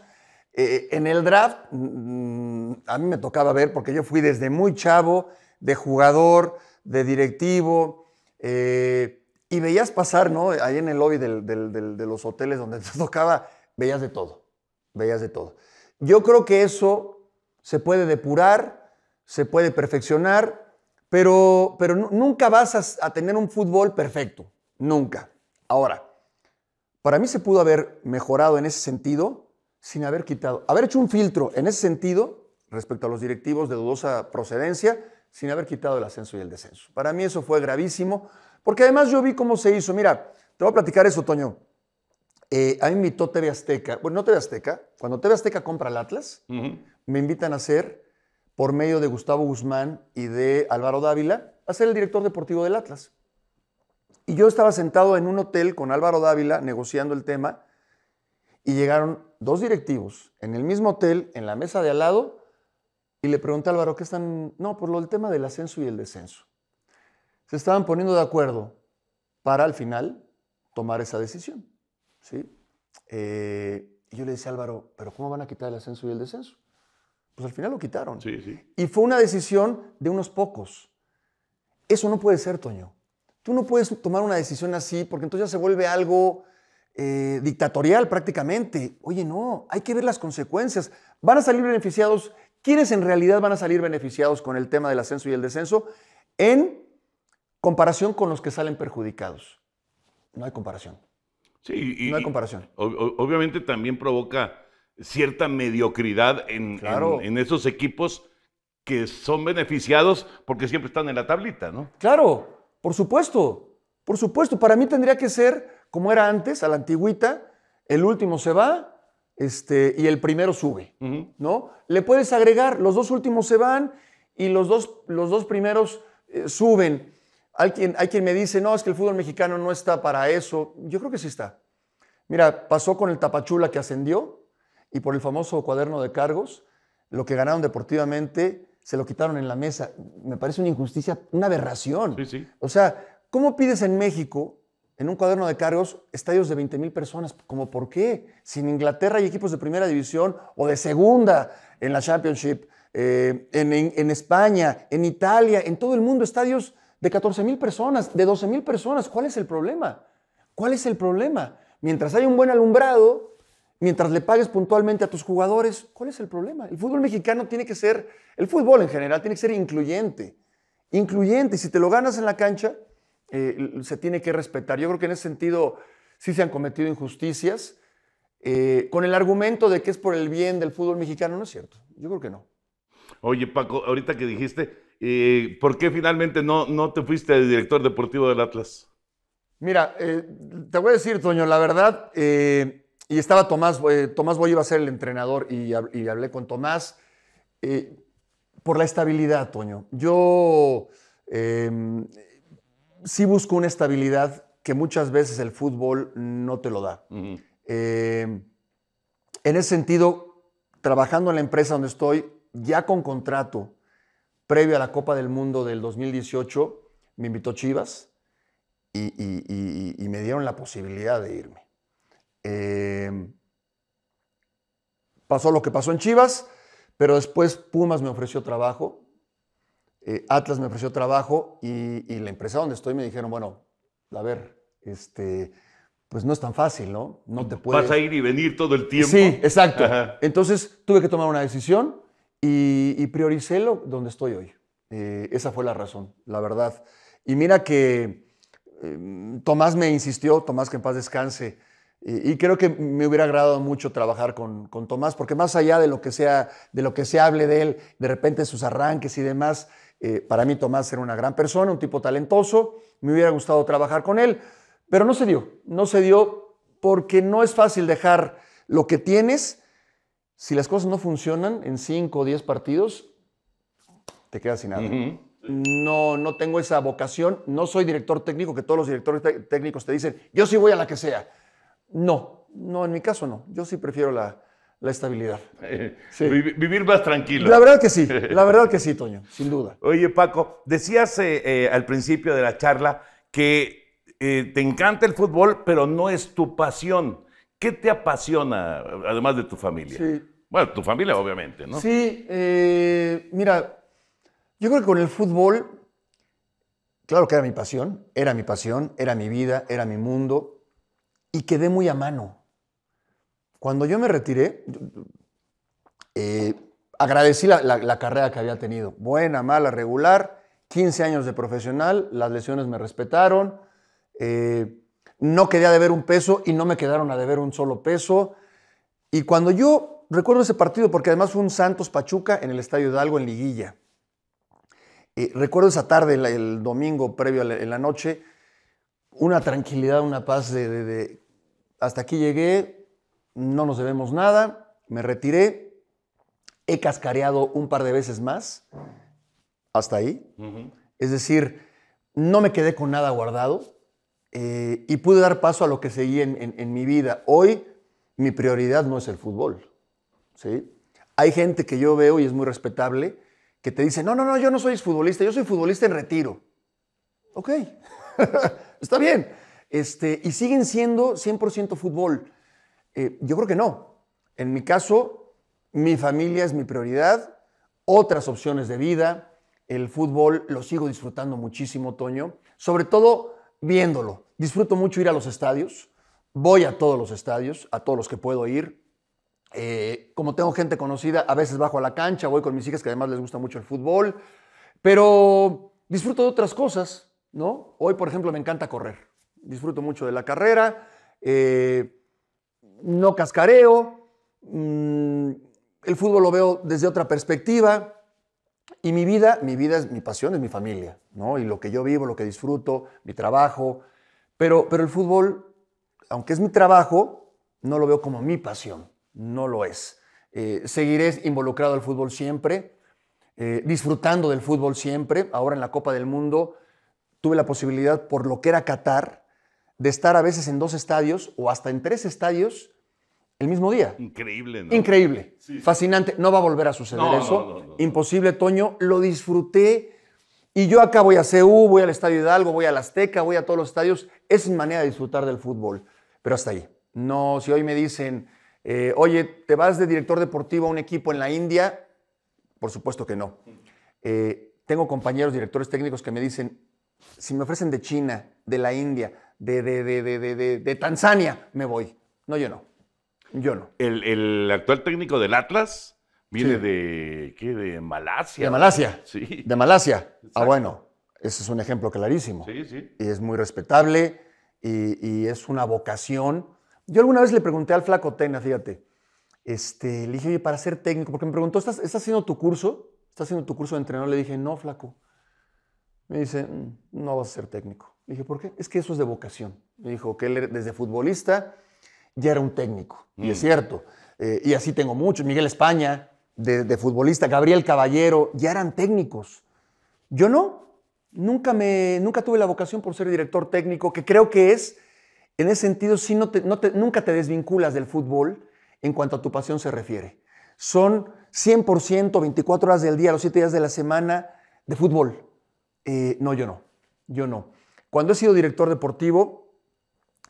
Eh, en el draft mm, mm, a mí me tocaba ver, porque yo fui desde muy chavo, de jugador, de directivo, eh, y veías pasar, ¿no? Ahí en el lobby de los hoteles donde (laughs) te tocaba, veías de todo, veías de todo. Yo creo que eso se puede depurar, se puede perfeccionar, pero, pero nunca vas a tener un fútbol perfecto nunca. Ahora, para mí se pudo haber mejorado en ese sentido sin haber quitado, haber hecho un filtro en ese sentido respecto a los directivos de dudosa procedencia sin haber quitado el ascenso y el descenso. Para mí eso fue gravísimo, porque además yo vi cómo se hizo. Mira, te voy a platicar eso, Toño. Eh, a mí me invitó TV Azteca, bueno, no TV Azteca, cuando TV Azteca compra el Atlas, me invitan a ser, por medio de Gustavo Guzmán y de Álvaro Dávila, a ser el director deportivo del Atlas. Y yo estaba sentado en un hotel con Álvaro Dávila negociando el tema y llegaron dos directivos en el mismo hotel, en la mesa de al lado, y le pregunté a Álvaro, ¿qué están? No, por pues lo del tema del ascenso y el descenso. Se estaban poniendo de acuerdo para al final tomar esa decisión. ¿sí? Eh, y yo le decía a Álvaro, ¿pero cómo van a quitar el ascenso y el descenso? Pues al final lo quitaron. sí. Y fue una decisión de unos pocos. Eso no puede ser, Toño. Tú no puedes tomar una decisión así porque entonces ya se vuelve algo eh, dictatorial prácticamente. Oye, no, hay que ver las consecuencias. ¿Van a salir beneficiados? ¿Quiénes en realidad van a salir beneficiados con el tema del ascenso y el descenso en comparación con los que salen perjudicados? No hay comparación. Sí, y, no hay comparación. obviamente también provoca cierta mediocridad en, esos equipos que son beneficiados porque siempre están en la tablita, ¿no? Claro, por supuesto, por supuesto, para mí tendría que ser como era antes, a la antigüita, el último se va este, y el primero sube, ¿no? Le puedes agregar, los dos últimos se van y los dos, los dos primeros eh, suben. Hay hay quien me dice, no, es que el fútbol mexicano no está para eso. Yo creo que sí está. Mira, pasó con el Tapachula que ascendió y por el famoso cuaderno de cargos, lo que ganaron deportivamente se lo quitaron en la mesa. Me parece una injusticia, una aberración. O sea, ¿cómo pides en México, en un cuaderno de cargos, estadios de 20 mil personas? ¿Cómo por qué? Si en Inglaterra hay equipos de primera división o de segunda en la Championship, eh, en, España, en Italia, en todo el mundo, estadios de 14 mil personas, de 12 mil personas. ¿Cuál es el problema? ¿Cuál es el problema? Mientras hay un buen alumbrado, mientras le pagues puntualmente a tus jugadores, ¿cuál es el problema? El fútbol mexicano tiene que ser, el fútbol en general tiene que ser incluyente. Incluyente, y si te lo ganas en la cancha, eh, se tiene que respetar. Yo creo que en ese sentido sí se han cometido injusticias, eh, con el argumento de que es por el bien del fútbol mexicano, no es cierto. Yo creo que no. Oye, Paco, ahorita que dijiste, eh, ¿por qué finalmente no, no te fuiste de director deportivo del Atlas? Mira, te voy a decir, Toño, la verdad, y estaba Tomás, eh, Tomás Boy iba a ser el entrenador y, hablé con Tomás eh, por la estabilidad, Toño. Yo em, sí busco una estabilidad que muchas veces el fútbol no te lo da. Em, en ese sentido, trabajando en la empresa donde estoy, ya con contrato, previo a la Copa del Mundo del 2018, me invitó Chivas y me dieron la posibilidad de irme. Em, pasó lo que pasó en Chivas, pero después Pumas me ofreció trabajo, eh, Atlas me ofreció trabajo y, la empresa donde estoy me dijeron, bueno, a ver, este, pues no es tan fácil, ¿no? No te puedes... Vas a ir y venir todo el tiempo. Sí, exacto. Entonces tuve que tomar una decisión y, y prioricé lo, donde estoy hoy. Eh, esa fue la razón, la verdad. Y mira que em, Tomás me insistió, Tomás que en paz descanse, y, creo que me hubiera agradado mucho trabajar con, con, Tomás, porque más allá de lo, que sea, de lo que se hable de él, de repente sus arranques y demás, eh, para mí Tomás era una gran persona, un tipo talentoso, me hubiera gustado trabajar con él, pero no se dio, no se dio porque no es fácil dejar lo que tienes. Si las cosas no funcionan en 5 o 10 partidos, te quedas sin nada. No, no tengo esa vocación, no soy director técnico, que todos los directores técnicos te dicen, yo sí voy a la que sea. No, no, en mi caso no. Yo sí prefiero la, estabilidad. (laughs) Vivir más tranquilo. La verdad que sí, (laughs) la verdad que sí, Toño, sin duda. Oye, Paco, decías eh, eh, al principio de la charla que eh, te encanta el fútbol, pero no es tu pasión. ¿Qué te apasiona, además de tu familia? Sí. Bueno, tu familia, obviamente, ¿no? Sí, mira, yo creo que con el fútbol, claro que era mi pasión, era mi pasión, era mi vida, era mi mundo y quedé muy a mano. Cuando yo me retiré, eh, agradecí la, carrera que había tenido, buena, mala, regular, 15 años de profesional, las lesiones me respetaron, eh, no quedé a deber un peso y no me quedaron a deber un solo peso. Y cuando yo recuerdo ese partido, porque además fue un Santos Pachuca en el Estadio Hidalgo en Liguilla, eh, recuerdo esa tarde, el, domingo previo a en la noche, una tranquilidad, una paz de, hasta aquí llegué, no nos debemos nada, me retiré, he cascareado un par de veces más, hasta ahí. Es decir, no me quedé con nada guardado eh, y pude dar paso a lo que seguí en, mi vida. Hoy mi prioridad no es el fútbol. ¿sí? Hay gente que yo veo y es muy respetable que te dice, no, no, no, yo no soy futbolista, yo soy futbolista en retiro. Ok. (laughs) está bien. Este, y siguen siendo 100% fútbol. Eh, yo creo que no. En mi caso, mi familia es mi prioridad, otras opciones de vida, el fútbol lo sigo disfrutando muchísimo, Toño, sobre todo viéndolo. Disfruto mucho ir a los estadios, voy a todos los estadios, a todos los que puedo ir. Eh, como tengo gente conocida, a veces bajo a la cancha, voy con mis hijas que además les gusta mucho el fútbol, pero disfruto de otras cosas, ¿no? Hoy, por ejemplo, me encanta correr. Disfruto mucho de la carrera, eh, no cascareo, mm, el fútbol lo veo desde otra perspectiva y mi vida, mi vida es mi pasión, es mi familia, ¿no? Y lo que yo vivo, lo que disfruto, mi trabajo, pero, el fútbol, aunque es mi trabajo, no lo veo como mi pasión, no lo es. Eh, seguiré involucrado al fútbol siempre, eh, disfrutando del fútbol siempre, ahora en la Copa del Mundo tuve la posibilidad, por lo que era Qatar, de estar a veces en dos estadios o hasta en tres estadios el mismo día. Increíble, ¿no? Increíble. Fascinante. No va a volver a suceder eso. Imposible, Toño. Lo disfruté. Y yo acá voy a CEU, voy al Estadio Hidalgo, voy a la Azteca, voy a todos los estadios. Es mi manera de disfrutar del fútbol. Pero hasta ahí. No, si hoy me dicen, eh, oye, ¿te vas de director deportivo a un equipo en la India? Por supuesto que no. Eh, tengo compañeros directores técnicos que me dicen, si me ofrecen de China, de la India, de, de, Tanzania, me voy. No, yo no. Yo no. El, actual técnico del Atlas viene de, ¿qué? De Malasia. De Malasia. Sí. De Malasia. Ah, bueno, ese es un ejemplo clarísimo. Sí, sí. Y es muy respetable y, es una vocación. Yo alguna vez le pregunté al flaco Tena, fíjate, este, le dije, para ser técnico, porque me preguntó, estás haciendo tu curso? ¿Estás haciendo tu curso de entrenador? Le dije, no, flaco me dice, mm, no vas a ser técnico. Le dije, ¿por qué? Es que eso es de vocación. Me dijo que él desde futbolista ya era un técnico. Y es mm. cierto. Eh, y así tengo muchos. Miguel España, de, futbolista, Gabriel Caballero, ya eran técnicos. Yo no. Nunca, me, nunca tuve la vocación por ser director técnico, que creo que es, en ese sentido, si no nunca te desvinculas del fútbol en cuanto a tu pasión se refiere. Son 100%, 24 horas del día, los 7 días de la semana de fútbol. Eh, no, yo no, yo no. Cuando he sido director deportivo,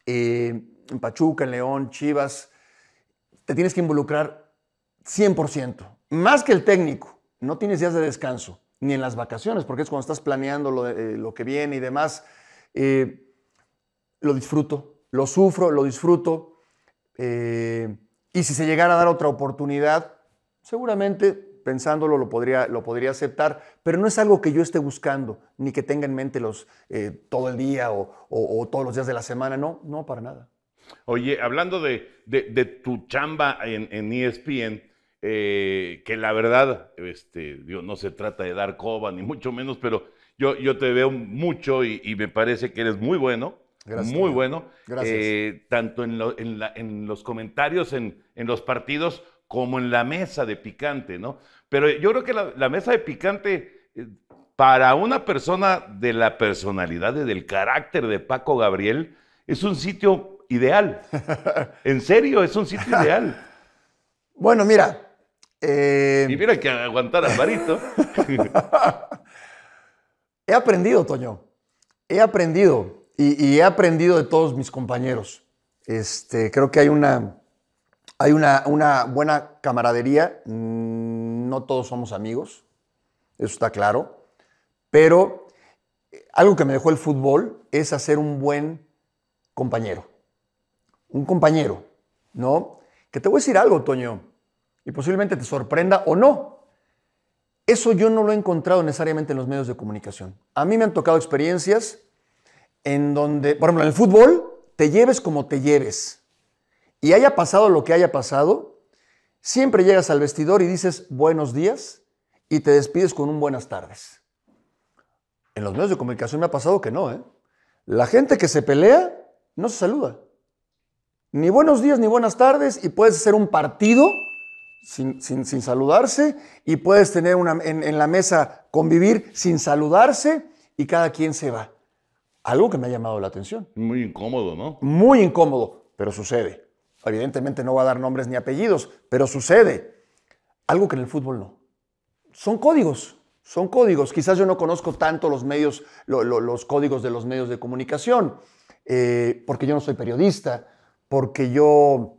eh, en Pachuca, en León, Chivas, te tienes que involucrar 100%, más que el técnico. No tienes días de descanso, ni en las vacaciones, porque es cuando estás planeando lo, eh, lo que viene y demás. lo disfruto, lo sufro, lo disfruto. y si se llegara a dar otra oportunidad, seguramente pensándolo lo podría, lo podría aceptar, pero no es algo que yo esté buscando, ni que tenga en mente los, eh, todo el día o, todos los días de la semana, no, no, para nada. Oye, hablando de, tu chamba en, ESPN, e eh, que la verdad, este, no se trata de dar coba, ni mucho menos, pero yo, yo te veo mucho y, me parece que eres muy bueno. muy bueno. Gracias. Eh, tanto en, los comentarios, en, en los partidos, como en la mesa de picante, ¿no? Pero yo creo que la, mesa de picante, eh, para una persona de la personalidad y del carácter de Paco Gabriel, es un sitio ideal. (laughs) en serio, es un sitio ideal. (laughs) Bueno, mira. Eh, y mira que aguantar al barito. (laughs) he aprendido, Toño. He aprendido. Y, y, he aprendido de todos mis compañeros. Este, creo que hay una hay una, buena camaradería, mm, no todos somos amigos, eso está claro, pero eh, algo que me dejó el fútbol es hacer un buen compañero, un compañero, ¿no? Que te voy a decir algo, Toño, y posiblemente te sorprenda o no. Eso yo no lo he encontrado necesariamente en los medios de comunicación. A mí me han tocado experiencias en donde, por ejemplo, en el fútbol, te lleves como te lleves y haya pasado lo que haya pasado, siempre llegas al vestidor y dices buenos días y te despides con un buenas tardes. En los medios de comunicación me ha pasado que no, ¿eh? La gente que se pelea no se saluda. Ni buenos días ni buenas tardes y puedes hacer un partido sin, saludarse y puedes tener una, en, en la mesa convivir sin saludarse y cada quien se va. Algo que me ha llamado la atención. Muy incómodo, ¿no? Muy incómodo, pero sucede. Evidentemente no va a dar nombres ni apellidos, pero sucede. Algo que en el fútbol no. Son códigos, son códigos. Quizás yo no conozco tanto los medios, los códigos de los medios de comunicación, eh, porque yo no soy periodista, porque yo,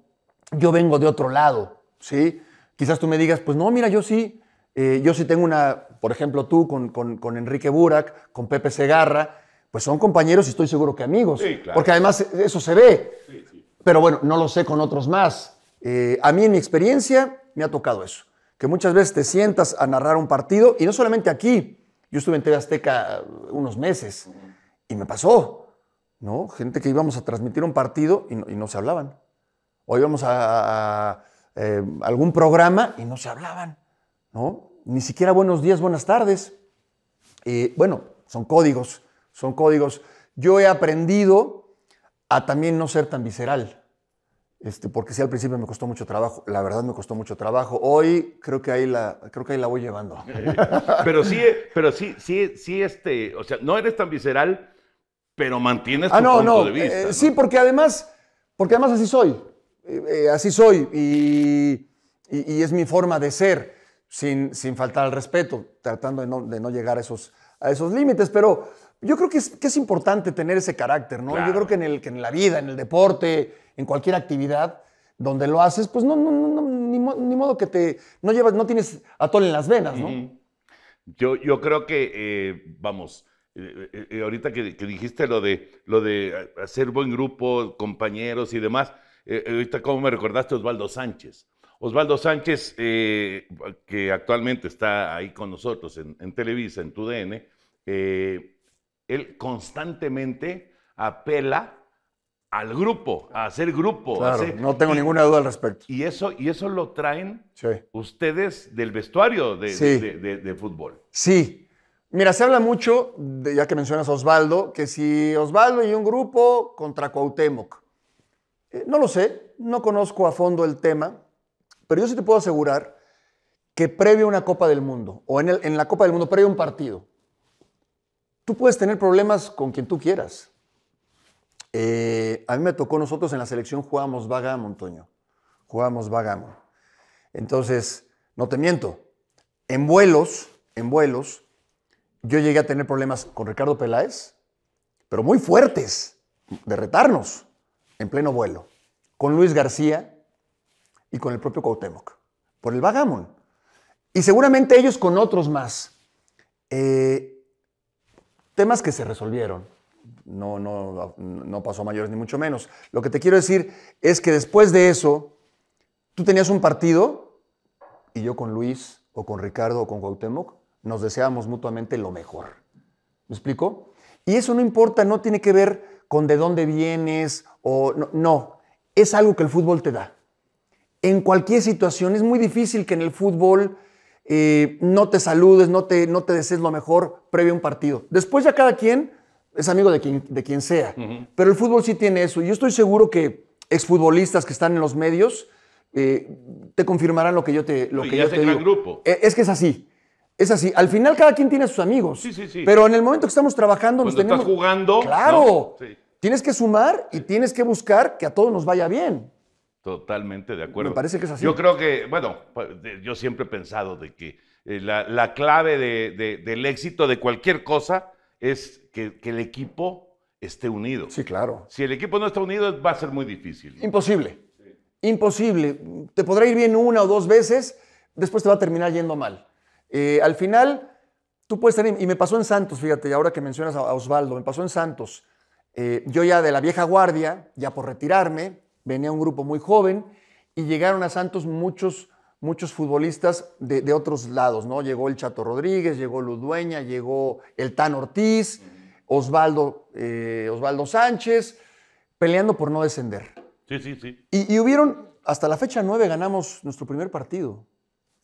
yo vengo de otro lado, ¿sí? Quizás tú me digas, pues no, mira, yo sí, eh, yo sí tengo una, por ejemplo, tú con, con, Enrique Burak, con Pepe Segarra, pues son compañeros y estoy seguro que amigos. Sí, claro. Porque además eso se ve. Sí, sí. Pero bueno, no lo sé con otros más. Eh, a mí en mi experiencia me ha tocado eso, que muchas veces te sientas a narrar un partido y no solamente aquí. Yo estuve en TV Azteca unos meses y me pasó, ¿no? Gente que íbamos a transmitir un partido y no, se hablaban. O íbamos a, eh, algún programa y no se hablaban, ¿no? Ni siquiera buenos días, buenas tardes. Eh, bueno, son códigos, son códigos. Yo he aprendido a también no ser tan visceral. Este, porque sí, al principio me costó mucho trabajo, la verdad me costó mucho trabajo. Hoy creo que ahí la, creo que ahí la voy llevando. (laughs) pero sí, pero sí, sí, sí, este, o sea, no eres tan visceral, pero mantienes ah, tu no, punto de vista. Eh, sí, porque además, porque además así soy. Eh, eh, así soy. Y, y, y, es mi forma de ser, sin, sin faltar al respeto, tratando de no, de no llegar a esos, a esos límites. Pero, yo creo que es, que es importante tener ese carácter, ¿no? Yo creo que en, el, que en la vida, en el deporte, en cualquier actividad donde lo haces, pues no, no, no, ni, ni modo que te, no llevas, no tienes atol en las venas, ¿no? yo, yo creo que, eh, vamos, eh, eh, ahorita que, que, dijiste lo de, lo de hacer buen grupo, compañeros y demás, ahorita como me recordaste Osvaldo Sánchez. Osvaldo Sánchez, que actualmente está ahí con nosotros en, Televisa, en TUDN, eh, él constantemente apela al grupo, a hacer grupo. Claro, no tengo ninguna duda al respecto. Y eso, y eso lo traen ustedes del vestuario de, fútbol. Sí. Mira, se habla mucho, ya que mencionas a Osvaldo, que si Osvaldo y un grupo contra Cuauhtémoc. Eh, no lo sé, no conozco a fondo el tema, pero yo sí te puedo asegurar que previo a una Copa del Mundo, o en, en la Copa del Mundo, previo a un partido, Tú puedes tener problemas con quien tú quieras. Eh, a mí me tocó, nosotros en la selección jugamos vaga toño, jugamos vaga. Entonces, no te miento. En vuelos, en vuelos, yo llegué a tener problemas con Ricardo Peláez, pero muy fuertes, de retarnos, en pleno vuelo. Con Luis García y con el propio Cuauhtémoc. Por el vagamon. Y seguramente ellos con otros más. Eh, Temas que se resolvieron. No, no, pasó mayores ni mucho menos. Lo que te quiero decir es que después de eso, tú tenías un partido y yo con Luis o con Ricardo o con Cuauhtémoc nos deseábamos mutuamente lo mejor. ¿Me explico? Y eso no importa, no tiene que ver con de dónde vienes o no, es algo que el fútbol te da. En cualquier situación es muy difícil que en el fútbol eh, no te saludes, no te, no te desees lo mejor previo a un partido. Después ya cada quien es amigo de quien, de quien sea. Pero el fútbol sí tiene eso. Yo estoy seguro que exfutbolistas que están en los medios eh, te confirmarán lo que yo te, lo que yo digo. Grupo. E, es que es así. Es así. Al final cada quien tiene a sus amigos. Sí, sí, sí. Pero en el momento que estamos trabajando nos tenemos... Estás jugando. Claro. Tienes que sumar y tienes que buscar que a todos nos vaya bien. Totalmente de acuerdo. Me parece que es así. Yo creo que, bueno, yo siempre he pensado de que eh, la, clave del éxito de cualquier cosa es que, el equipo esté unido. Sí, claro. Si el equipo no está unido, va a ser muy difícil. Imposible. Imposible. Te podrá ir bien una o dos veces, después te va a terminar yendo mal. Eh, al final, tú puedes tener, y me pasó en Santos, fíjate, ahora que mencionas a Osvaldo, me pasó en Santos. Eh, yo ya de la vieja guardia, ya por retirarme, venía un grupo muy joven y llegaron a Santos muchos, muchos futbolistas de, otros lados, ¿no? Llegó el Chato Rodríguez, llegó Ludueña, llegó el Tan Ortiz, Osvaldo, eh, Osvaldo Sánchez, peleando por no descender. Sí, sí, sí. Y, hubieron, hasta la fecha 9 ganamos nuestro primer partido.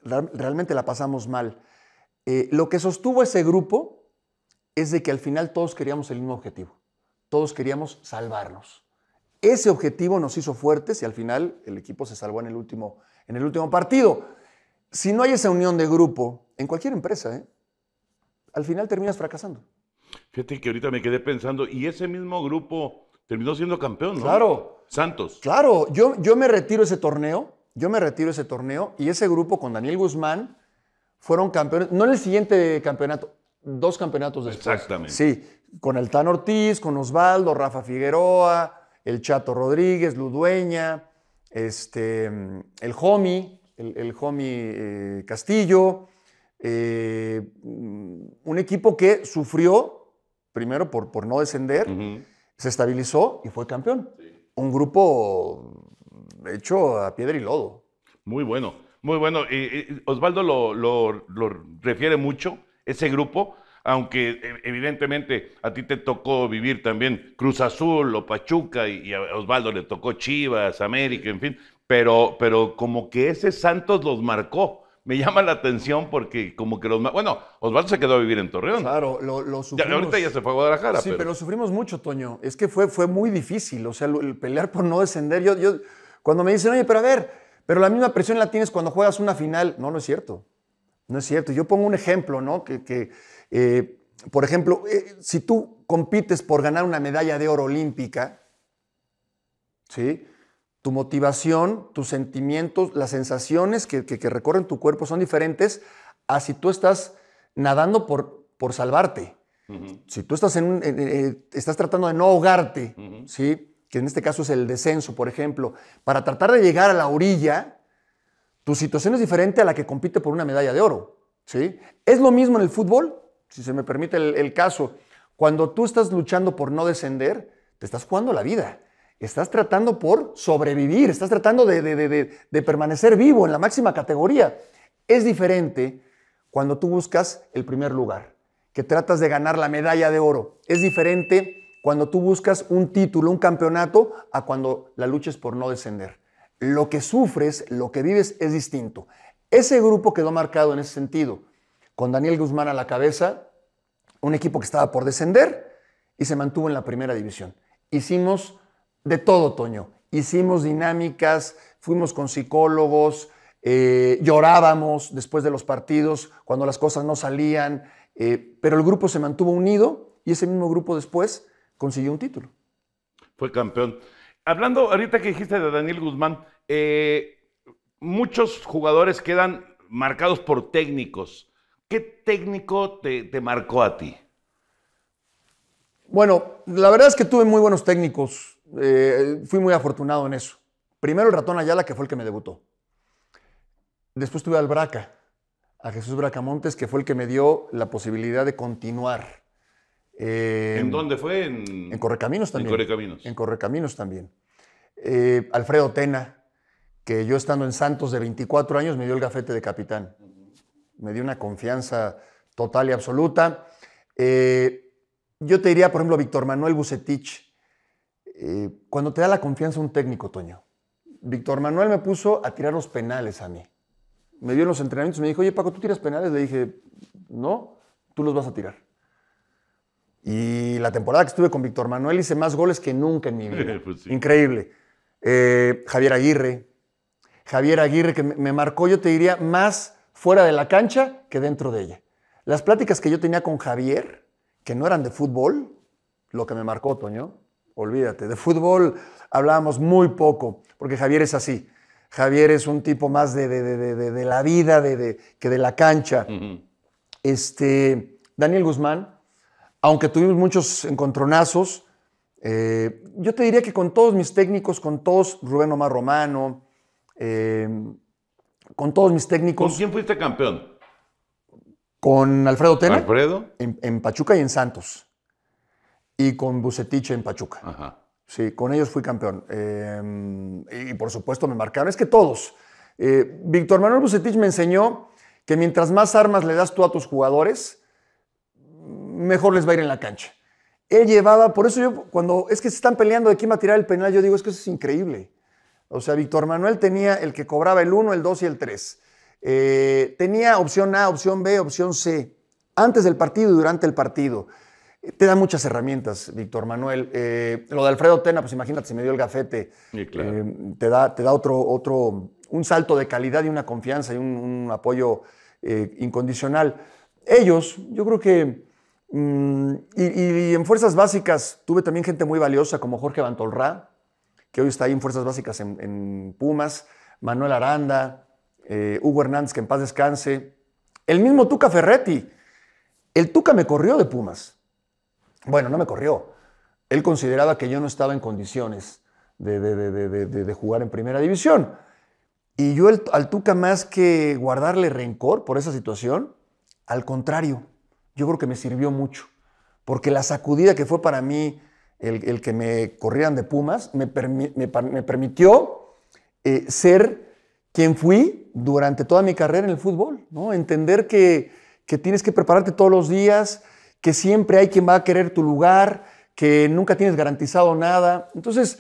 Realmente la pasamos mal. Eh, lo que sostuvo ese grupo es de que al final todos queríamos el mismo objetivo. Todos queríamos salvarnos. Ese objetivo nos hizo fuertes y al final el equipo se salvó en el último, en el último partido. Si no hay esa unión de grupo, en cualquier empresa, ¿eh? al final terminas fracasando. Fíjate que ahorita me quedé pensando, y ese mismo grupo terminó siendo campeón, ¿no? Claro. Santos. Claro, yo, yo me retiro ese torneo, yo me retiro ese torneo, y ese grupo con Daniel Guzmán fueron campeones, no en el siguiente campeonato, dos campeonatos después. Exactamente. Sí, con Altán Ortiz, con Osvaldo, Rafa Figueroa, el Chato Rodríguez, Ludueña, este, el Homie, el, Homie eh, Castillo, eh, un equipo que sufrió, primero por, por no descender, se estabilizó y fue campeón. Un grupo hecho a piedra y lodo. Muy bueno, muy bueno. Osvaldo lo refiere mucho, ese grupo aunque eh, evidentemente a ti te tocó vivir también Cruz Azul o Pachuca y, a Osvaldo le tocó Chivas, América, en fin, pero, pero como que ese Santos los marcó. Me llama la atención porque como que los... Bueno, Osvaldo se quedó a vivir en Torreón. Claro, lo, lo sufrimos. Ya, ahorita ya se fue a Guadalajara. Sí, pero... pero... sufrimos mucho, Toño. Es que fue, fue muy difícil, o sea, el pelear por no descender. Yo, yo, cuando me dicen, oye, pero a ver, pero la misma presión la tienes cuando juegas una final. No, no es cierto. No es cierto. Yo pongo un ejemplo, ¿no? Que, eh, por ejemplo, eh, si tú compites por ganar una medalla de oro olímpica, ¿sí? Tu motivación, tus sentimientos, las sensaciones que, recorren tu cuerpo son diferentes a si tú estás nadando por, por salvarte. Si tú estás, en, eh, estás tratando de no ahogarte, ¿sí? que en este caso es el descenso, por ejemplo, para tratar de llegar a la orilla, tu situación es diferente a la que compite por una medalla de oro. ¿sí? Es lo mismo en el fútbol, si se me permite el, caso. Cuando tú estás luchando por no descender, te estás jugando la vida. Estás tratando por sobrevivir, estás tratando de, de, permanecer vivo en la máxima categoría. Es diferente cuando tú buscas el primer lugar, que tratas de ganar la medalla de oro. Es diferente cuando tú buscas un título, un campeonato, a cuando la luches por no descender lo que sufres, lo que vives es distinto. Ese grupo quedó marcado en ese sentido, con Daniel Guzmán a la cabeza, un equipo que estaba por descender y se mantuvo en la primera división. Hicimos de todo, Toño. Hicimos dinámicas, fuimos con psicólogos, eh, llorábamos después de los partidos cuando las cosas no salían, eh, pero el grupo se mantuvo unido y ese mismo grupo después consiguió un título. Fue campeón. Hablando ahorita que dijiste de Daniel Guzmán, eh, muchos jugadores quedan marcados por técnicos. ¿Qué técnico te, marcó a ti? Bueno, la verdad es que tuve muy buenos técnicos. Eh, fui muy afortunado en eso. Primero el ratón Ayala, que fue el que me debutó. Después tuve al Braca, a Jesús Bracamontes, que fue el que me dio la posibilidad de continuar. Eh, ¿En dónde fue? En, Correcaminos también. En Correcaminos. En Correcaminos también. Alfredo Tena, que yo estando en Santos de 24 años me dio el gafete de capitán. Me dio una confianza total y absoluta. Eh, yo te diría, por ejemplo, Víctor Manuel Bucetich, eh, cuando te da la confianza un técnico, Toño. Víctor Manuel me puso a tirar los penales a mí. Me dio en los entrenamientos, me dijo, oye Paco, ¿tú tiras penales? Le dije, no, tú los vas a tirar. Y la temporada que estuve con Víctor Manuel hice más goles que nunca en mi (laughs) vida. Pues Increíble. Eh, Javier Aguirre, Javier Aguirre, que me marcó, yo te diría, más fuera de la cancha que dentro de ella. Las pláticas que yo tenía con Javier, que no eran de fútbol, lo que me marcó, Toño, olvídate, de fútbol hablábamos muy poco, porque Javier es así. Javier es un tipo más de, de, de, de la vida que de la cancha. este, Daniel Guzmán, aunque tuvimos muchos encontronazos, eh, yo te diría que con todos mis técnicos, con todos, Rubén Omar Romano, eh, con todos mis técnicos. ¿Con quién fuiste campeón? Con Alfredo Tena. ¿Alfredo? En, Pachuca y en Santos. Y con Bucetich en Pachuca. Ajá. Sí, con ellos fui campeón. Eh, y, por supuesto me marcaron. Es que todos. Eh, Víctor Manuel Bucetich me enseñó que mientras más armas le das tú a tus jugadores, mejor les va a ir en la cancha. Él llevaba, por eso yo, cuando es que se están peleando de quién va a tirar el penal, yo digo, es que eso es increíble. O sea, Víctor Manuel tenía el que cobraba el 1, el 2 y el 3. Eh, tenía opción A, opción B, opción C, antes del partido y durante el partido. Eh, te da muchas herramientas, Víctor Manuel. Eh, lo de Alfredo Tena, pues imagínate, se me dio el gafete. te da, te da otro, otro, un salto de calidad y una confianza y un, apoyo incondicional. Ellos, yo creo que mm, y, y, en fuerzas básicas tuve también gente muy valiosa como Jorge Bantolrá, que hoy está ahí en Fuerzas Básicas en, Pumas, Manuel Aranda, eh, Hugo Hernández, que en paz descanse, el mismo Tuca Ferretti. El Tuca me corrió de Pumas. Bueno, no me corrió. Él consideraba que yo no estaba en condiciones de, jugar en primera división. Y yo al Tuca, más que guardarle rencor por esa situación, al contrario, yo creo que me sirvió mucho. Porque la sacudida que fue para mí el, que me corrían de Pumas, me, permitió eh, ser quien fui durante toda mi carrera en el fútbol, ¿no? Entender que, que, tienes que prepararte todos los días, que siempre hay quien va a querer tu lugar, que nunca tienes garantizado nada. Entonces,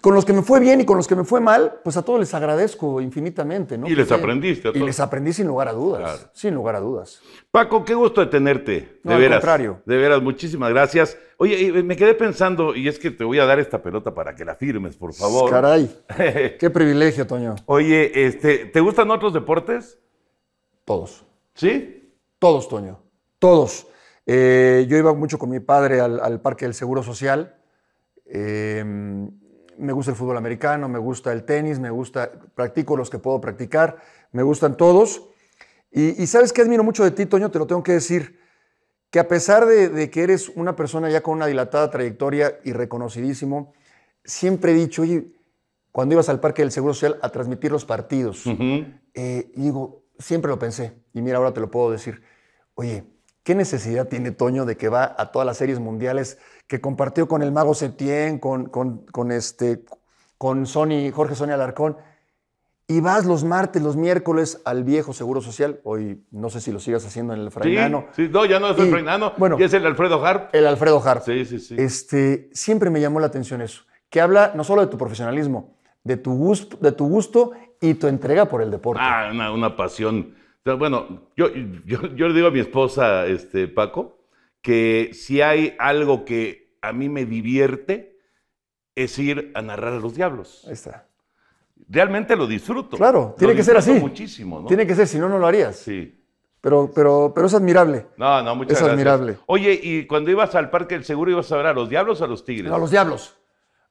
con los que me fue bien y con los que me fue mal, pues a todos les agradezco infinitamente. ¿no? Y les aprendiste. A todos. Y les aprendí sin lugar a dudas, sin lugar a dudas. Paco, qué gusto de tenerte, de no, veras. Al contrario. De veras, muchísimas gracias. Oye, eh, me quedé pensando, y es que te voy a dar esta pelota para que la firmes, por favor. Caray, (laughs) qué privilegio, Toño. Oye, este, ¿te gustan otros deportes? Todos. ¿Sí? Todos, Toño, todos. Eh, yo iba mucho con mi padre al, al Parque del Seguro Social. Eh, me gusta el fútbol americano, me gusta el tenis, me gusta, practico los que puedo practicar, me gustan todos. Y, sabes que admiro mucho de ti, Toño, te lo tengo que decir, que a pesar de, que eres una persona ya con una dilatada trayectoria y reconocidísimo, siempre he dicho, oye, cuando ibas al Parque del Seguro Social a transmitir los partidos, eh, digo, siempre lo pensé, y mira, ahora te lo puedo decir, oye, ¿qué necesidad tiene Toño de que va a todas las series mundiales? que compartió con el mago Setién, con, con, este, con Sony, Jorge Sonia Alarcón. Y vas los martes, los miércoles al viejo Seguro Social. Hoy no sé si lo sigas haciendo en el Frainano. Sí, sí, no, ya no es el Frainano. Bueno, es el Alfredo Hart. El Alfredo Harp. Sí, sí, sí. Este, siempre me llamó la atención eso, que habla no solo de tu profesionalismo, de tu gusto, de tu gusto y tu entrega por el deporte. Ah, una, pasión. Bueno, yo, yo, yo, le digo a mi esposa, este, Paco, que si hay algo que a mí me divierte, es ir a narrar a los diablos. Ahí está. Realmente lo disfruto. Claro, tiene que ser así. muchísimo, ¿no? Tiene que ser, si no, no lo harías. Sí. Pero, pero, pero es admirable. No, no, muchas gracias. Es admirable. Oye, y cuando ibas al Parque del Seguro, ¿ibas a ver a los diablos o a los tigres? a los diablos.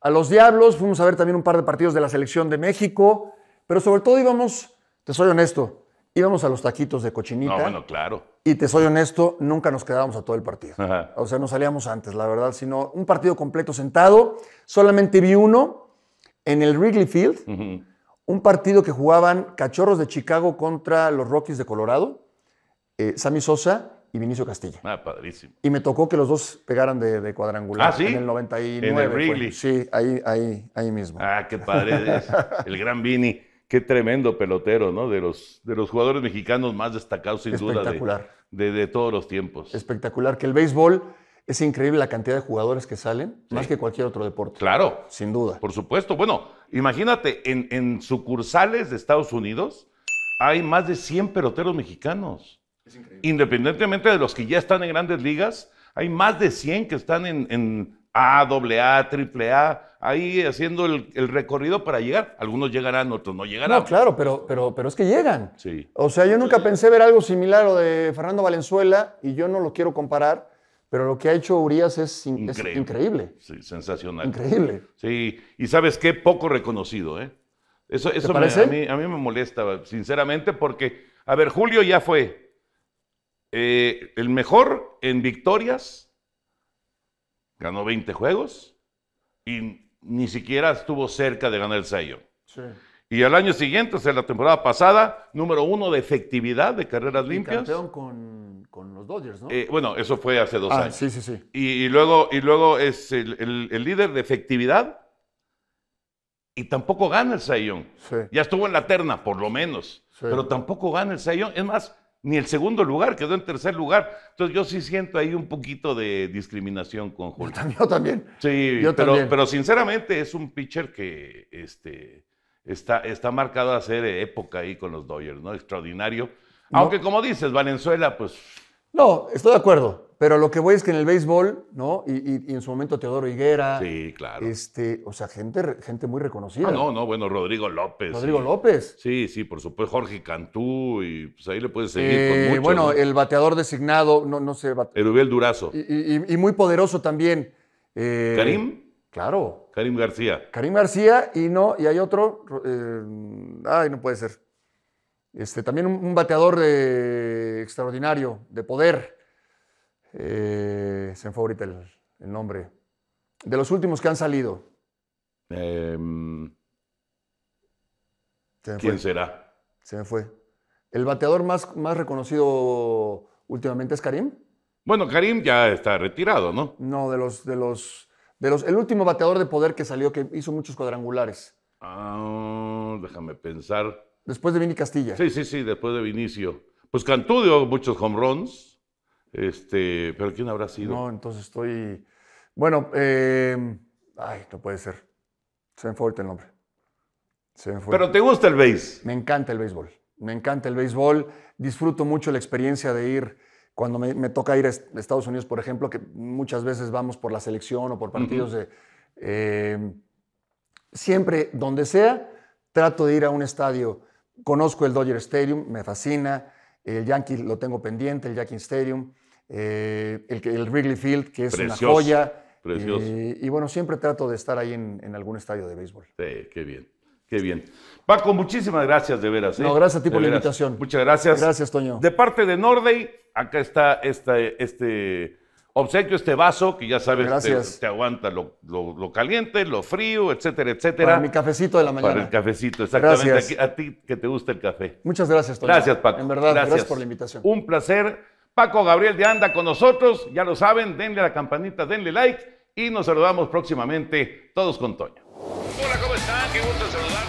A los diablos, fuimos a ver también un par de partidos de la selección de México, pero sobre todo íbamos, te soy honesto, íbamos a los taquitos de cochinita. bueno, claro. Y te soy honesto, nunca nos quedábamos a todo el partido. O sea, no salíamos antes, la verdad, sino un partido completo sentado. Solamente vi uno en el Wrigley Field, un partido que jugaban Cachorros de Chicago contra los Rockies de Colorado, eh, Sammy Sosa y Vinicio Castilla. Ah, padrísimo. Y me tocó que los dos pegaran de, cuadrangular. Ah, en el 99. En sí, ahí, ahí, ahí mismo. Ah, qué padre. Es. (laughs) el gran Vini. Qué tremendo pelotero, ¿no? De los, de los jugadores mexicanos más destacados, sin duda, de, de, todos los tiempos. Espectacular. Que el béisbol es increíble la cantidad de jugadores que salen, más que cualquier otro deporte. Claro. Sin duda. Por supuesto. Bueno, imagínate, en, sucursales de Estados Unidos hay más de 100 peloteros mexicanos. Es increíble. Independientemente de los que ya están en grandes ligas, hay más de 100 que están en a, AA, a ahí haciendo el, recorrido para llegar. Algunos llegarán, otros no llegarán. No, claro, pero, pero, pero es que llegan. Sí. O sea, yo nunca pensé ver algo similar lo de Fernando Valenzuela y yo no lo quiero comparar, pero lo que ha hecho Urias es, increíble. Sí, sensacional. Increíble. Sí, y sabes qué, poco reconocido, ¿eh? Eso, eso a, mí, a, mí, me molesta, sinceramente, porque, a ver, Julio ya fue eh, el mejor en victorias ganó 20 juegos y ni siquiera estuvo cerca de ganar el sello. Y al año siguiente, o sea, la temporada pasada, número uno de efectividad de carreras limpias. Campeón con, con, los Dodgers, ¿no? Eh, bueno, eso fue hace dos ah, años. Sí, sí, sí. Y, luego, y luego es el, líder de efectividad y tampoco gana el Sayón. Ya estuvo en la terna, por lo menos. Pero tampoco gana el sello Es más, ni el segundo lugar, quedó en tercer lugar. Entonces yo sí siento ahí un poquito de discriminación con Julio. Yo también. Sí, yo pero, también. pero sinceramente es un pitcher que este, está, está marcado a ser época ahí con los Dodgers, ¿no? Extraordinario. Aunque como dices, Valenzuela, pues no, estoy de acuerdo. Pero lo que voy es que en el béisbol, ¿no? Y, en su momento Teodoro Higuera. Sí, claro. Este, o sea, gente, gente muy reconocida. Ah, no, no, bueno, Rodrigo López. Rodrigo López. Sí, sí, por supuesto. Jorge Cantú, y pues ahí le puedes seguir con eh, mucho, Bueno, el bateador designado, no, no sé. Bate... Erubiel Durazo. Y, muy poderoso también. Eh, ¿Karim? Claro. Karim García. Karim García, y no, y hay otro. Eh, ay, no puede ser. Este, también un, bateador de eh, extraordinario, de poder. Eh, se me fue ahorita el, nombre. De los últimos que han salido. Em, ¿Quién será? Se me fue. ¿El bateador más, más reconocido últimamente es Karim? Bueno, Karim ya está retirado, ¿no? No, de los, de los, de los. El último bateador de poder que salió, que hizo muchos cuadrangulares. Ah, déjame pensar. Después de Vini Castilla. Sí, sí, sí, después de Vinicio. Pues Cantú dio muchos home runs, este, pero ¿quién habrá sido? No, entonces estoy... Bueno, eh, ay, no puede ser. Se me el nombre. Se me Pero ¿te gusta el béis? Me encanta el béisbol. Me encanta el béisbol. Disfruto mucho la experiencia de ir, cuando me, toca ir a Estados Unidos, por ejemplo, que muchas veces vamos por la selección o por partidos de... Eh, siempre, donde sea, trato de ir a un estadio conozco el Dodger Stadium, me fascina, el Yankee lo tengo pendiente, el Yankee Stadium, eh, el, Wrigley Field, que es una joya. Precioso. Eh, y bueno, siempre trato de estar ahí en, algún estadio de béisbol. Sí, qué bien, qué bien. Paco, muchísimas gracias de veras. ¿eh? No, gracias a ti por la invitación. Muchas gracias. Gracias, Toño. De parte de Nordey, acá está este, este Obsequio este vaso, que ya sabes, te, te, aguanta lo, caliente, lo frío, etcétera, etcétera. Para mi cafecito de la mañana. Para el cafecito, exactamente. A ti que te gusta el café. Muchas gracias, Toño. Gracias, Paco. En verdad, gracias. por la invitación. Un placer. Paco Gabriel de Anda con nosotros. Ya lo saben, denle a la campanita, denle like y nos saludamos próximamente todos con Toño. Hola, ¿cómo están? Qué gusto saludarlos.